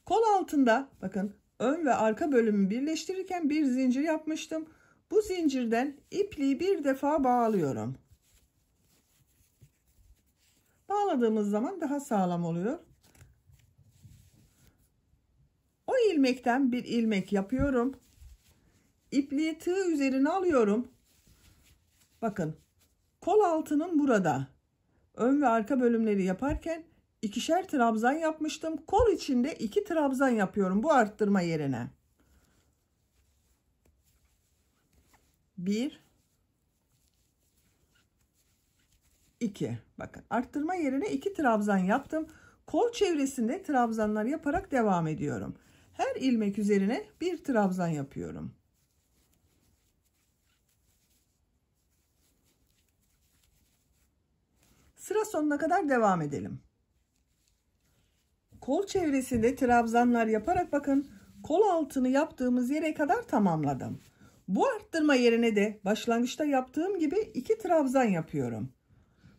Kol altında bakın ön ve arka bölümü birleştirirken bir zincir yapmıştım. Bu zincirden ipliği bir defa bağlıyorum. Bağladığımız zaman daha sağlam oluyor. O ilmekten bir ilmek yapıyorum. İpliği tığ üzerine alıyorum. Bakın kol altının burada. Ön ve arka bölümleri yaparken ikişer trabzan yapmıştım. Kol içinde iki trabzan yapıyorum bu arttırma yerine. Bir, 2 bakın arttırma yerine 2 trabzan yaptım kol çevresinde trabzanlar yaparak devam ediyorum her ilmek üzerine bir trabzan yapıyorum Sıra sonuna kadar devam edelim. Kol çevresinde trabzanlar yaparak bakın kol altını yaptığımız yere kadar tamamladım. Bu arttırma yerine de başlangıçta yaptığım gibi iki trabzan yapıyorum.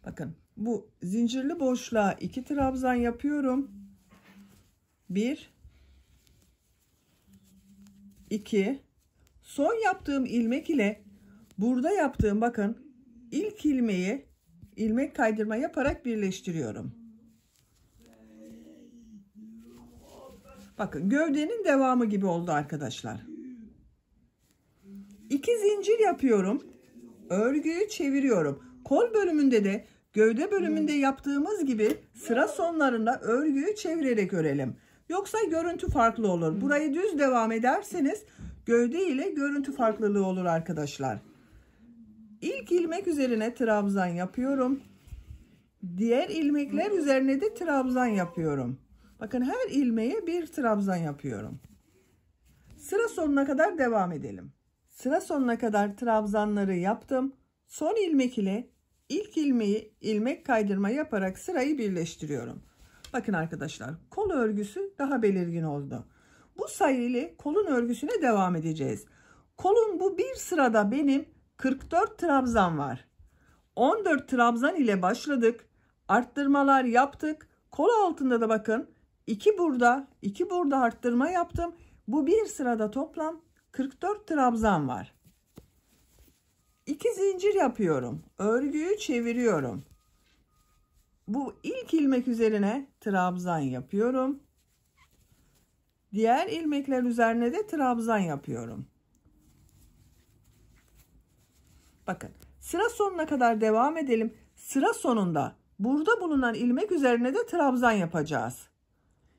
Bakın bu zincirli boşluğa iki trabzan yapıyorum. Bir, iki. Son yaptığım ilmek ile burada yaptığım bakın ilk ilmeği ilmek kaydırma yaparak birleştiriyorum. Bakın gövdenin devamı gibi oldu arkadaşlar. İki zincir yapıyorum. Örgüyü çeviriyorum. Kol bölümünde de gövde bölümünde yaptığımız gibi sıra sonlarında örgüyü çevirerek örelim. Yoksa görüntü farklı olur. Burayı düz devam ederseniz gövde ile görüntü farklılığı olur arkadaşlar. İlk ilmek üzerine trabzan yapıyorum. Diğer ilmekler üzerine de trabzan yapıyorum. Bakın her ilmeğe bir trabzan yapıyorum. Sıra sonuna kadar devam edelim. Sıra sonuna kadar trabzanları yaptım. Son ilmek ile ilk ilmeği ilmek kaydırma yaparak sırayı birleştiriyorum. Bakın arkadaşlar kol örgüsü daha belirgin oldu. Bu sayı ile kolun örgüsüne devam edeceğiz. Kolun bu bir sırada benim 44 trabzan var. 14 trabzan ile başladık. Arttırmalar yaptık. Kol altında da bakın 2 burada, 2 burada arttırma yaptım. Bu bir sırada toplam 44 trabzan var. 2 zincir yapıyorum. Örgüyü çeviriyorum. Bu ilk ilmek üzerine trabzan yapıyorum. Diğer ilmekler üzerine de trabzan yapıyorum. Bakın sıra sonuna kadar devam edelim. Sıra sonunda burada bulunan ilmek üzerine de trabzan yapacağız.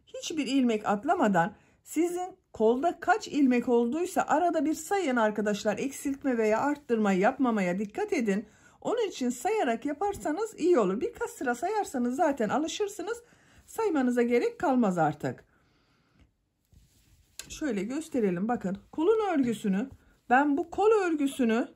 Hiçbir ilmek atlamadan sizin kolda kaç ilmek olduysa arada bir sayın arkadaşlar eksiltme veya arttırma yapmamaya dikkat edin. Onun için sayarak yaparsanız iyi olur. Birkaç sıra sayarsanız zaten alışırsınız. Saymanıza gerek kalmaz artık. Şöyle gösterelim bakın. Kolun örgüsünü ben bu kol örgüsünü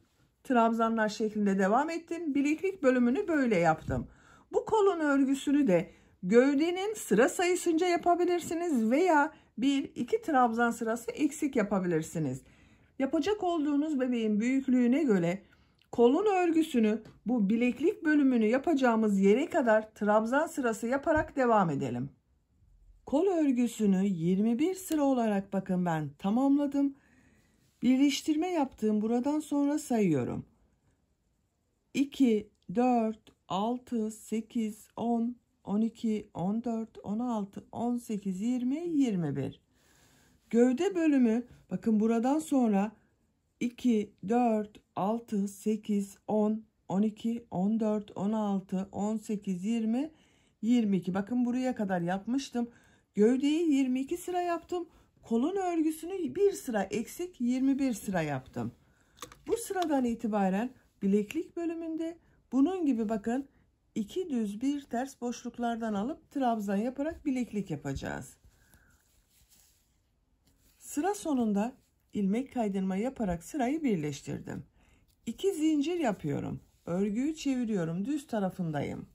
trabzanlar şeklinde devam ettim. Bileklik bölümünü böyle yaptım. Bu kolun örgüsünü de gövdenin sıra sayısınca yapabilirsiniz veya bir iki trabzan sırası eksik yapabilirsiniz. Yapacak olduğunuz bebeğin büyüklüğüne göre kolun örgüsünü bu bileklik bölümünü yapacağımız yere kadar trabzan sırası yaparak devam edelim. Kol örgüsünü 21 sıra olarak bakın ben tamamladım. Birleştirme yaptığım buradan sonra sayıyorum. 2, 4, 6, 8, 10, 12, 14, 16, 18, 20, 21. Gövde bölümü bakın buradan sonra 2, 4, 6, 8, 10, 12, 14, 16, 18, 20, 22. Bakın buraya kadar yapmıştım. Gövdeyi 22 sıra yaptım. Kolun örgüsünü bir sıra eksik 21 sıra yaptım. Bu sıradan itibaren bileklik bölümünde bunun gibi bakın iki düz bir ters boşluklardan alıp trabzan yaparak bileklik yapacağız. Sıra sonunda ilmek kaydırma yaparak sırayı birleştirdim. İki zincir yapıyorum. Örgüyü çeviriyorum. Düz tarafındayım.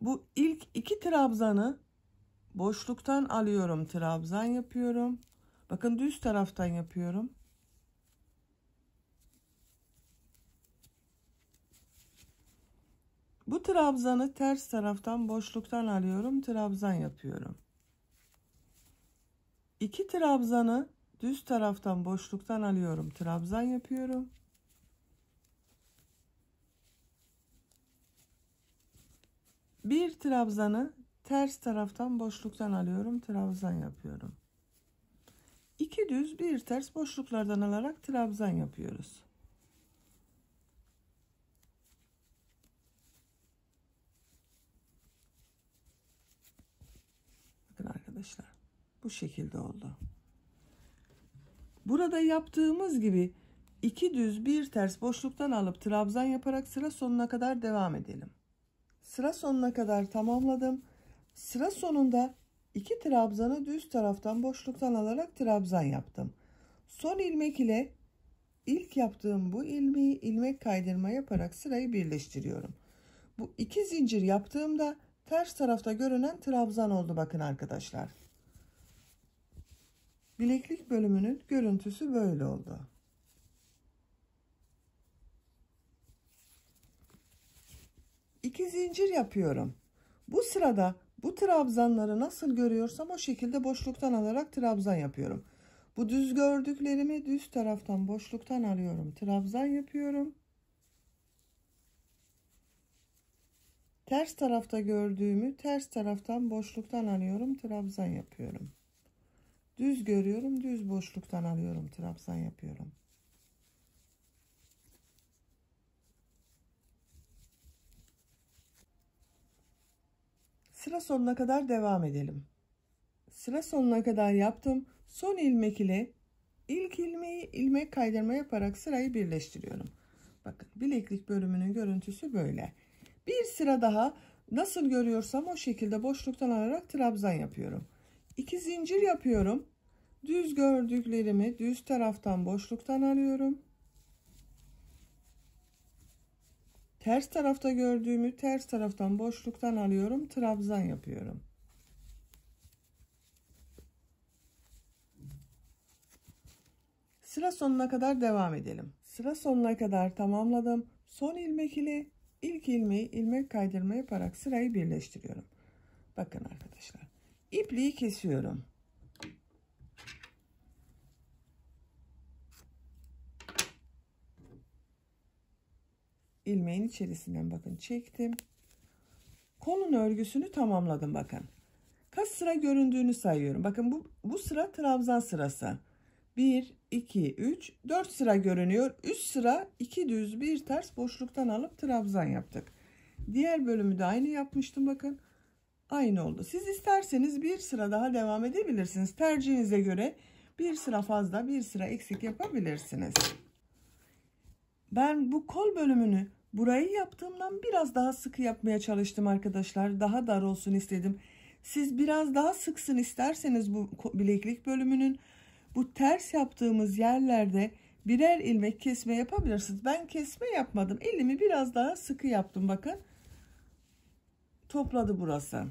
Bu ilk iki trabzanı Boşluktan alıyorum trabzan yapıyorum. Bakın düz taraftan yapıyorum. Bu trabzanı ters taraftan boşluktan alıyorum. Trabzan yapıyorum. İki trabzanı düz taraftan boşluktan alıyorum. Trabzan yapıyorum. Bir trabzanı ters taraftan boşluktan alıyorum trabzan yapıyorum iki düz bir ters boşluklardan alarak trabzan yapıyoruz bakın arkadaşlar bu şekilde oldu burada yaptığımız gibi iki düz bir ters boşluktan alıp trabzan yaparak sıra sonuna kadar devam edelim sıra sonuna kadar tamamladım Sıra sonunda iki trabzanı düz taraftan boşluktan alarak trabzan yaptım. Son ilmek ile ilk yaptığım bu ilmeği ilmek kaydırma yaparak sırayı birleştiriyorum. Bu iki zincir yaptığımda ters tarafta görünen trabzan oldu bakın arkadaşlar. Bileklik bölümünün görüntüsü böyle oldu. İki zincir yapıyorum. Bu sırada bu trabzanları nasıl görüyorsam o şekilde boşluktan alarak trabzan yapıyorum. Bu düz gördüklerimi düz taraftan boşluktan alıyorum. Trabzan yapıyorum. Ters tarafta gördüğümü ters taraftan boşluktan alıyorum. Trabzan yapıyorum. Düz görüyorum. Düz boşluktan alıyorum. Trabzan yapıyorum. sıra sonuna kadar devam edelim. Sıra sonuna kadar yaptım. Son ilmek ile ilk ilmeği ilmek kaydırma yaparak sırayı birleştiriyorum. Bakın bileklik bölümünün görüntüsü böyle. Bir sıra daha nasıl görüyorsam o şekilde boşluktan alarak trabzan yapıyorum. İki zincir yapıyorum. Düz gördüklerimi düz taraftan boşluktan alıyorum. Ters tarafta gördüğümü ters taraftan boşluktan alıyorum. Trabzan yapıyorum. Sıra sonuna kadar devam edelim. Sıra sonuna kadar tamamladım. Son ilmek ile ilk ilmeği ilmek kaydırma yaparak sırayı birleştiriyorum. Bakın arkadaşlar. İpliği kesiyorum. ilmeğin içerisinden bakın çektim. Kolun örgüsünü tamamladım bakın. Kaç sıra göründüğünü sayıyorum. Bakın bu, bu sıra trabzan sırası. 1, 2, 3, 4 sıra görünüyor. 3 sıra 2 düz bir ters boşluktan alıp trabzan yaptık. Diğer bölümü de aynı yapmıştım bakın. Aynı oldu. Siz isterseniz bir sıra daha devam edebilirsiniz. Tercihinize göre bir sıra fazla bir sıra eksik yapabilirsiniz. Ben bu kol bölümünü Burayı yaptığımdan biraz daha sık yapmaya çalıştım arkadaşlar. Daha dar olsun istedim. Siz biraz daha sıksın isterseniz bu bileklik bölümünün bu ters yaptığımız yerlerde birer ilmek kesme yapabilirsiniz. Ben kesme yapmadım. Elimi biraz daha sıkı yaptım bakın. Topladı burası.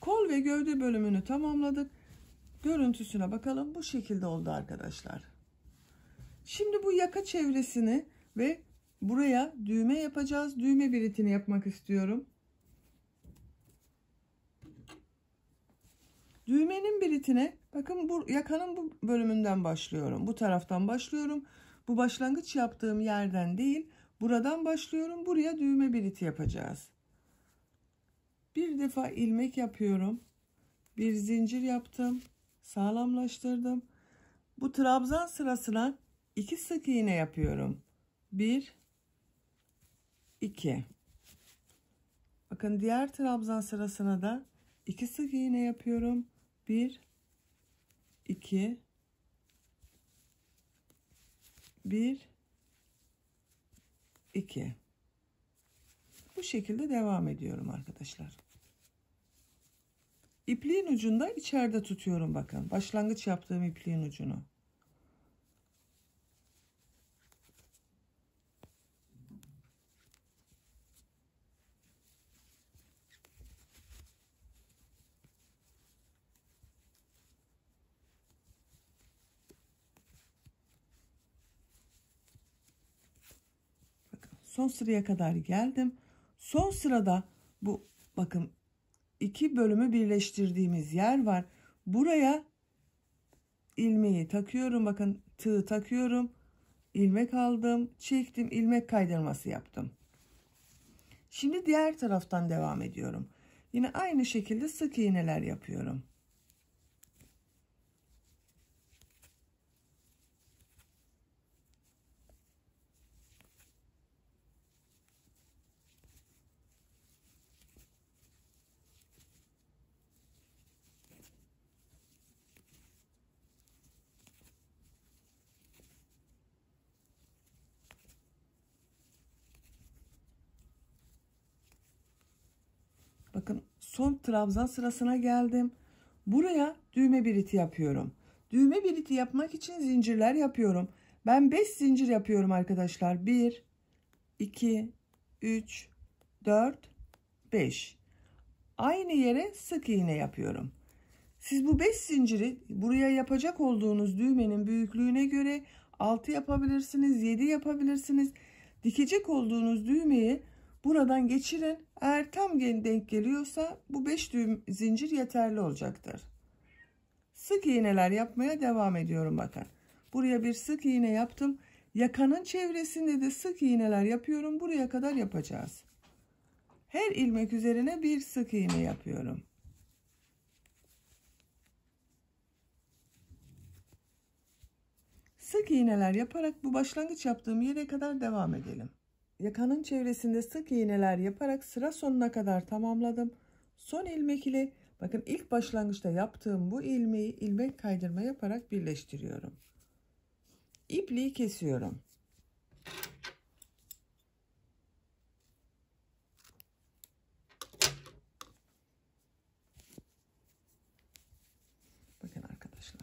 Kol ve gövde bölümünü tamamladık. Görüntüsüne bakalım. Bu şekilde oldu arkadaşlar. Şimdi bu yaka çevresini ve buraya düğme yapacağız. Düğme biritini yapmak istiyorum. Düğmenin biritine bakın bu yakanın bu bölümünden başlıyorum. Bu taraftan başlıyorum. Bu başlangıç yaptığım yerden değil. Buradan başlıyorum. Buraya düğme biriti yapacağız. Bir defa ilmek yapıyorum. Bir zincir yaptım. Sağlamlaştırdım. Bu trabzan sırasına iki sık iğne yapıyorum. 1 2 Bakın diğer trabzan sırasına da iki sık iğne yapıyorum. 1 2 1 2 Bu şekilde devam ediyorum arkadaşlar. İpliğin ucunda içeride tutuyorum bakın. Başlangıç yaptığım ipliğin ucunu. son sıraya kadar geldim. Son sırada bu bakın iki bölümü birleştirdiğimiz yer var. Buraya ilmeği takıyorum. Bakın tığ takıyorum. ilmek aldım. Çektim. ilmek kaydırması yaptım. Şimdi diğer taraftan devam ediyorum. Yine aynı şekilde sık iğneler yapıyorum. son trabzan sırasına geldim. Buraya düğme biriti yapıyorum. Düğme biriti yapmak için zincirler yapıyorum. Ben 5 zincir yapıyorum arkadaşlar. 1, 2, 3, 4, 5. Aynı yere sık iğne yapıyorum. Siz bu 5 zinciri buraya yapacak olduğunuz düğmenin büyüklüğüne göre 6 yapabilirsiniz, 7 yapabilirsiniz. Dikecek olduğunuz düğmeyi Buradan geçirin. Eğer tam denk geliyorsa bu 5 düğüm zincir yeterli olacaktır. Sık iğneler yapmaya devam ediyorum bakın. Buraya bir sık iğne yaptım. Yakanın çevresinde de sık iğneler yapıyorum. Buraya kadar yapacağız. Her ilmek üzerine bir sık iğne yapıyorum. Sık iğneler yaparak bu başlangıç yaptığım yere kadar devam edelim. Yakanın çevresinde sık iğneler yaparak sıra sonuna kadar tamamladım. Son ilmek ile bakın ilk başlangıçta yaptığım bu ilmeği ilmek kaydırma yaparak birleştiriyorum. İpliği kesiyorum. Bakın arkadaşlar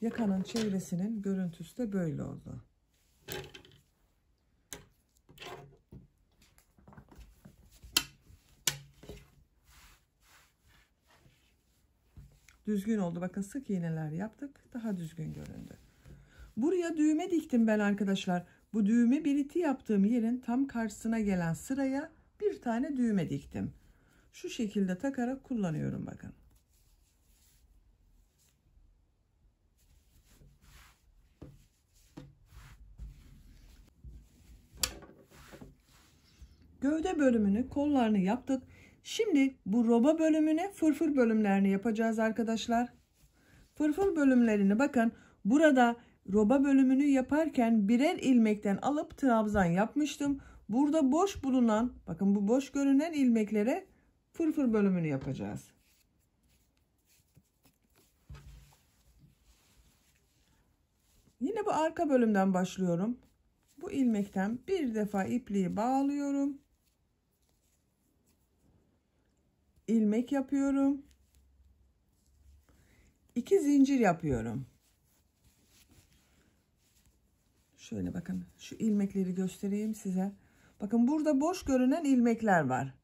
yakanın çevresinin görüntüsü de böyle oldu. Düzgün oldu. Bakın sık iğneler yaptık. Daha düzgün göründü. Buraya düğme diktim ben arkadaşlar. Bu düğme biriti yaptığım yerin tam karşısına gelen sıraya bir tane düğme diktim. Şu şekilde takarak kullanıyorum bakın. Gövde bölümünü kollarını yaptık. Şimdi bu roba bölümünü, fırfır bölümlerini yapacağız arkadaşlar. Fırfır bölümlerini bakın burada roba bölümünü yaparken birer ilmekten alıp trabzan yapmıştım. Burada boş bulunan bakın bu boş görünen ilmeklere fırfır bölümünü yapacağız. Yine bu arka bölümden başlıyorum. Bu ilmekten bir defa ipliği bağlıyorum. ilmek yapıyorum. 2 zincir yapıyorum. Şöyle bakın şu ilmekleri göstereyim size. Bakın burada boş görünen ilmekler var.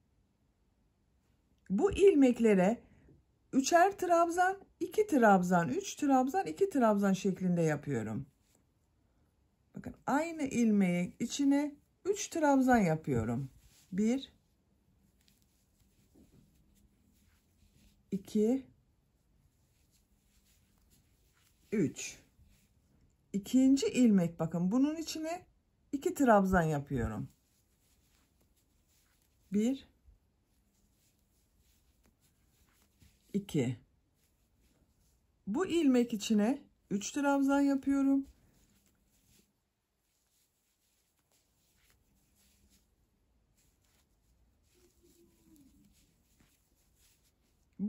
Bu ilmeklere üçer trabzan, iki trabzan, üç trabzan, iki trabzan şeklinde yapıyorum. Bakın aynı ilmeğin içine üç trabzan yapıyorum. Bir, 2 3 ikinci ilmek bakın bunun içine iki trabzan yapıyorum 1 2 bu ilmek içine 3 trabzan yapıyorum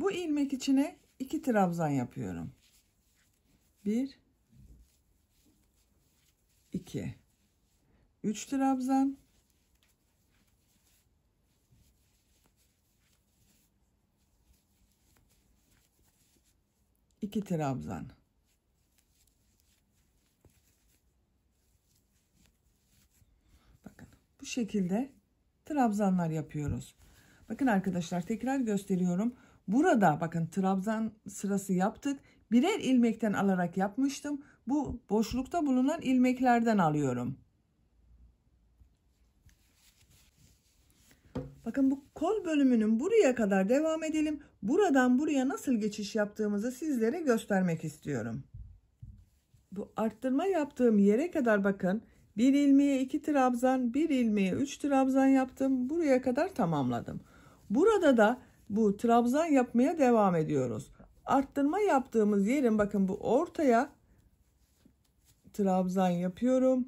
bu ilmek içine iki trabzan yapıyorum. Bir, iki, üç trabzan. iki trabzan. Bakın bu şekilde trabzanlar yapıyoruz. Bakın arkadaşlar tekrar gösteriyorum. Burada bakın trabzan sırası yaptık. Birer ilmekten alarak yapmıştım. Bu boşlukta bulunan ilmeklerden alıyorum. Bakın bu kol bölümünün buraya kadar devam edelim. Buradan buraya nasıl geçiş yaptığımızı sizlere göstermek istiyorum. Bu arttırma yaptığım yere kadar bakın. Bir ilmeğe iki trabzan, bir ilmeğe üç trabzan yaptım. Buraya kadar tamamladım. Burada da bu trabzan yapmaya devam ediyoruz. Arttırma yaptığımız yerin bakın bu ortaya trabzan yapıyorum.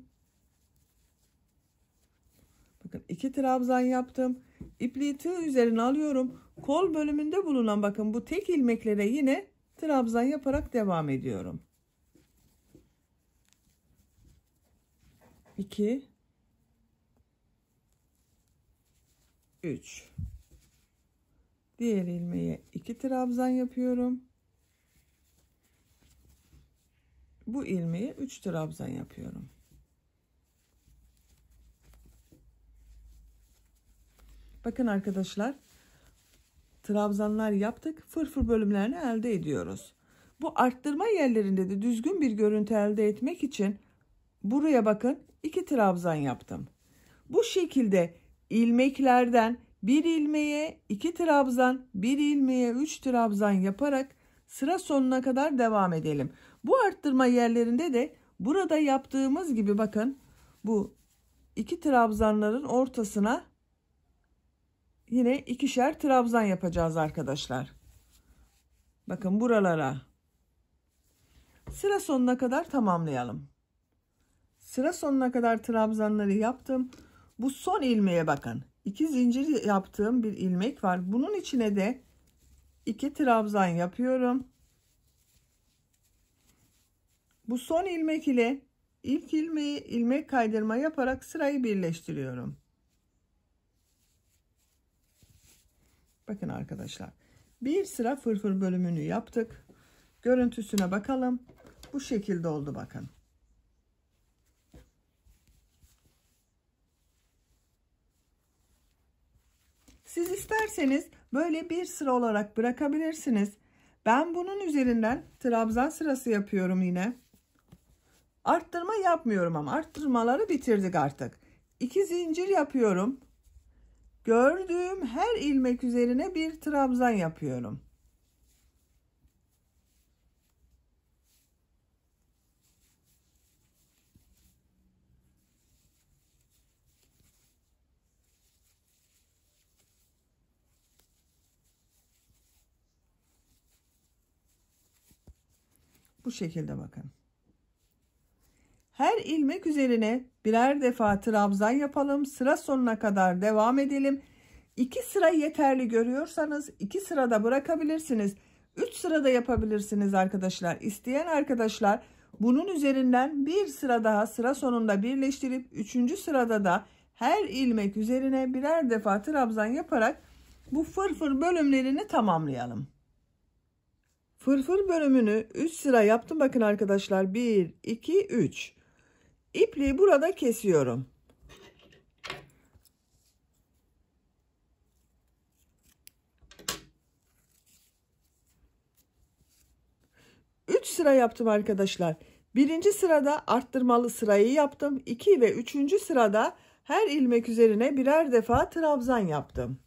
Bakın iki trabzan yaptım. İpliği tığ üzerine alıyorum. Kol bölümünde bulunan bakın bu tek ilmeklere yine trabzan yaparak devam ediyorum. 2 3 Diğer ilmeğe 2 trabzan yapıyorum. Bu ilmeğe 3 trabzan yapıyorum. Bakın arkadaşlar trabzanlar yaptık. Fırfır bölümlerini elde ediyoruz. Bu arttırma yerlerinde de düzgün bir görüntü elde etmek için buraya bakın iki trabzan yaptım. Bu şekilde ilmeklerden bir ilmeğe iki trabzan, bir ilmeğe üç trabzan yaparak sıra sonuna kadar devam edelim. Bu arttırma yerlerinde de burada yaptığımız gibi bakın bu iki trabzanların ortasına yine ikişer trabzan yapacağız arkadaşlar. Bakın buralara. Sıra sonuna kadar tamamlayalım. Sıra sonuna kadar trabzanları yaptım. Bu son ilmeğe bakın iki zincir yaptığım bir ilmek var. Bunun içine de iki trabzan yapıyorum. Bu son ilmek ile ilk ilmeği ilmek kaydırma yaparak sırayı birleştiriyorum. Bakın arkadaşlar. Bir sıra fırfır bölümünü yaptık. Görüntüsüne bakalım. Bu şekilde oldu bakın. Siz isterseniz böyle bir sıra olarak bırakabilirsiniz. Ben bunun üzerinden trabzan sırası yapıyorum yine. Arttırma yapmıyorum ama arttırmaları bitirdik artık. İki zincir yapıyorum. Gördüğüm her ilmek üzerine bir trabzan yapıyorum. Bu şekilde bakın. Her ilmek üzerine birer defa trabzan yapalım. Sıra sonuna kadar devam edelim. 2 sıra yeterli görüyorsanız iki sırada bırakabilirsiniz. Üç sırada yapabilirsiniz arkadaşlar. İsteyen arkadaşlar bunun üzerinden bir sıra daha sıra sonunda birleştirip üçüncü sırada da her ilmek üzerine birer defa trabzan yaparak bu fırfır bölümlerini tamamlayalım. Fırfır bölümünü 3 sıra yaptım. Bakın arkadaşlar 1, 2, 3. İpliği burada kesiyorum. Üç sıra yaptım arkadaşlar. Birinci sırada arttırmalı sırayı yaptım. 2 ve üçüncü sırada her ilmek üzerine birer defa trabzan yaptım.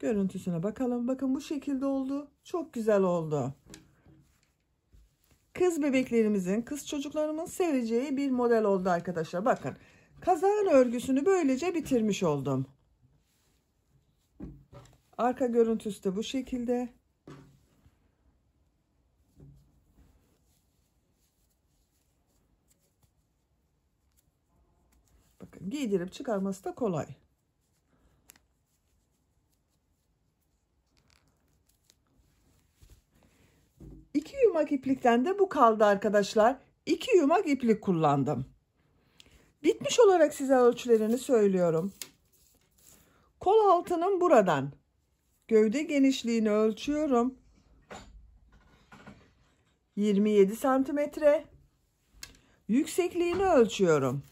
Görüntüsüne bakalım. Bakın bu şekilde oldu. Çok güzel oldu. Kız bebeklerimizin, kız çocuklarımın seveceği bir model oldu arkadaşlar. Bakın kazan örgüsünü böylece bitirmiş oldum. Arka görüntüsü de bu şekilde. Bakın giydirip çıkarması da kolay. 2 yumak iplikten de bu kaldı arkadaşlar. 2 yumak iplik kullandım. Bitmiş olarak size ölçülerini söylüyorum. Kol altının buradan gövde genişliğini ölçüyorum. 27 santimetre. Yüksekliğini ölçüyorum.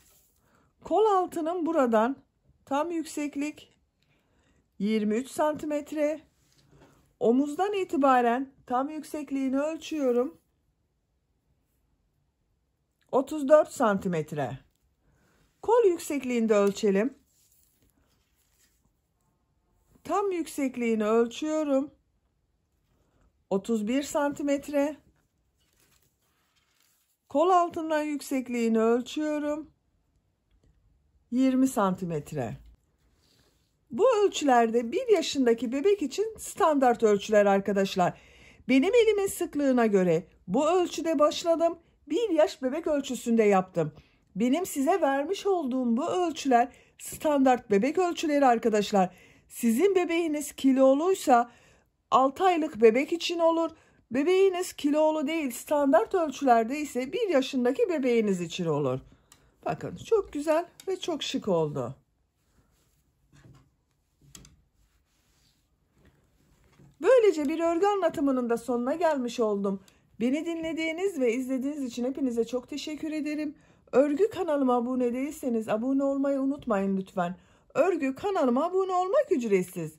Kol altının buradan tam yükseklik 23 santimetre. Omuzdan itibaren Tam yüksekliğini ölçüyorum. 34 santimetre. Kol yüksekliğini de ölçelim. Tam yüksekliğini ölçüyorum. 31 santimetre. Kol altından yüksekliğini ölçüyorum. 20 santimetre. Bu ölçülerde 1 yaşındaki bebek için standart ölçüler arkadaşlar. Benim elimin sıklığına göre bu ölçüde başladım. Bir yaş bebek ölçüsünde yaptım. Benim size vermiş olduğum bu ölçüler standart bebek ölçüleri arkadaşlar. Sizin bebeğiniz kiloluysa 6 aylık bebek için olur. Bebeğiniz kilolu değil standart ölçülerde ise 1 yaşındaki bebeğiniz için olur. Bakın çok güzel ve çok şık oldu. Böylece bir örgü anlatımının da sonuna gelmiş oldum. Beni dinlediğiniz ve izlediğiniz için hepinize çok teşekkür ederim. Örgü kanalıma abone değilseniz abone olmayı unutmayın lütfen. Örgü kanalıma abone olmak ücretsiz.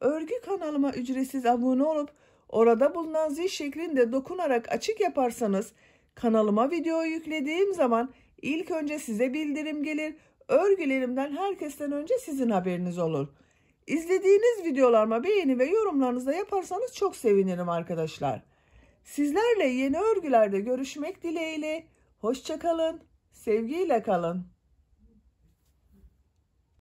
Örgü kanalıma ücretsiz abone olup orada bulunan zil şeklinde dokunarak açık yaparsanız kanalıma video yüklediğim zaman ilk önce size bildirim gelir. Örgülerimden herkesten önce sizin haberiniz olur.'' İzlediğiniz videolarıma beğeni ve yorumlarınızda yaparsanız çok sevinirim arkadaşlar. Sizlerle yeni örgülerde görüşmek dileğiyle. Hoşçakalın, sevgiyle kalın.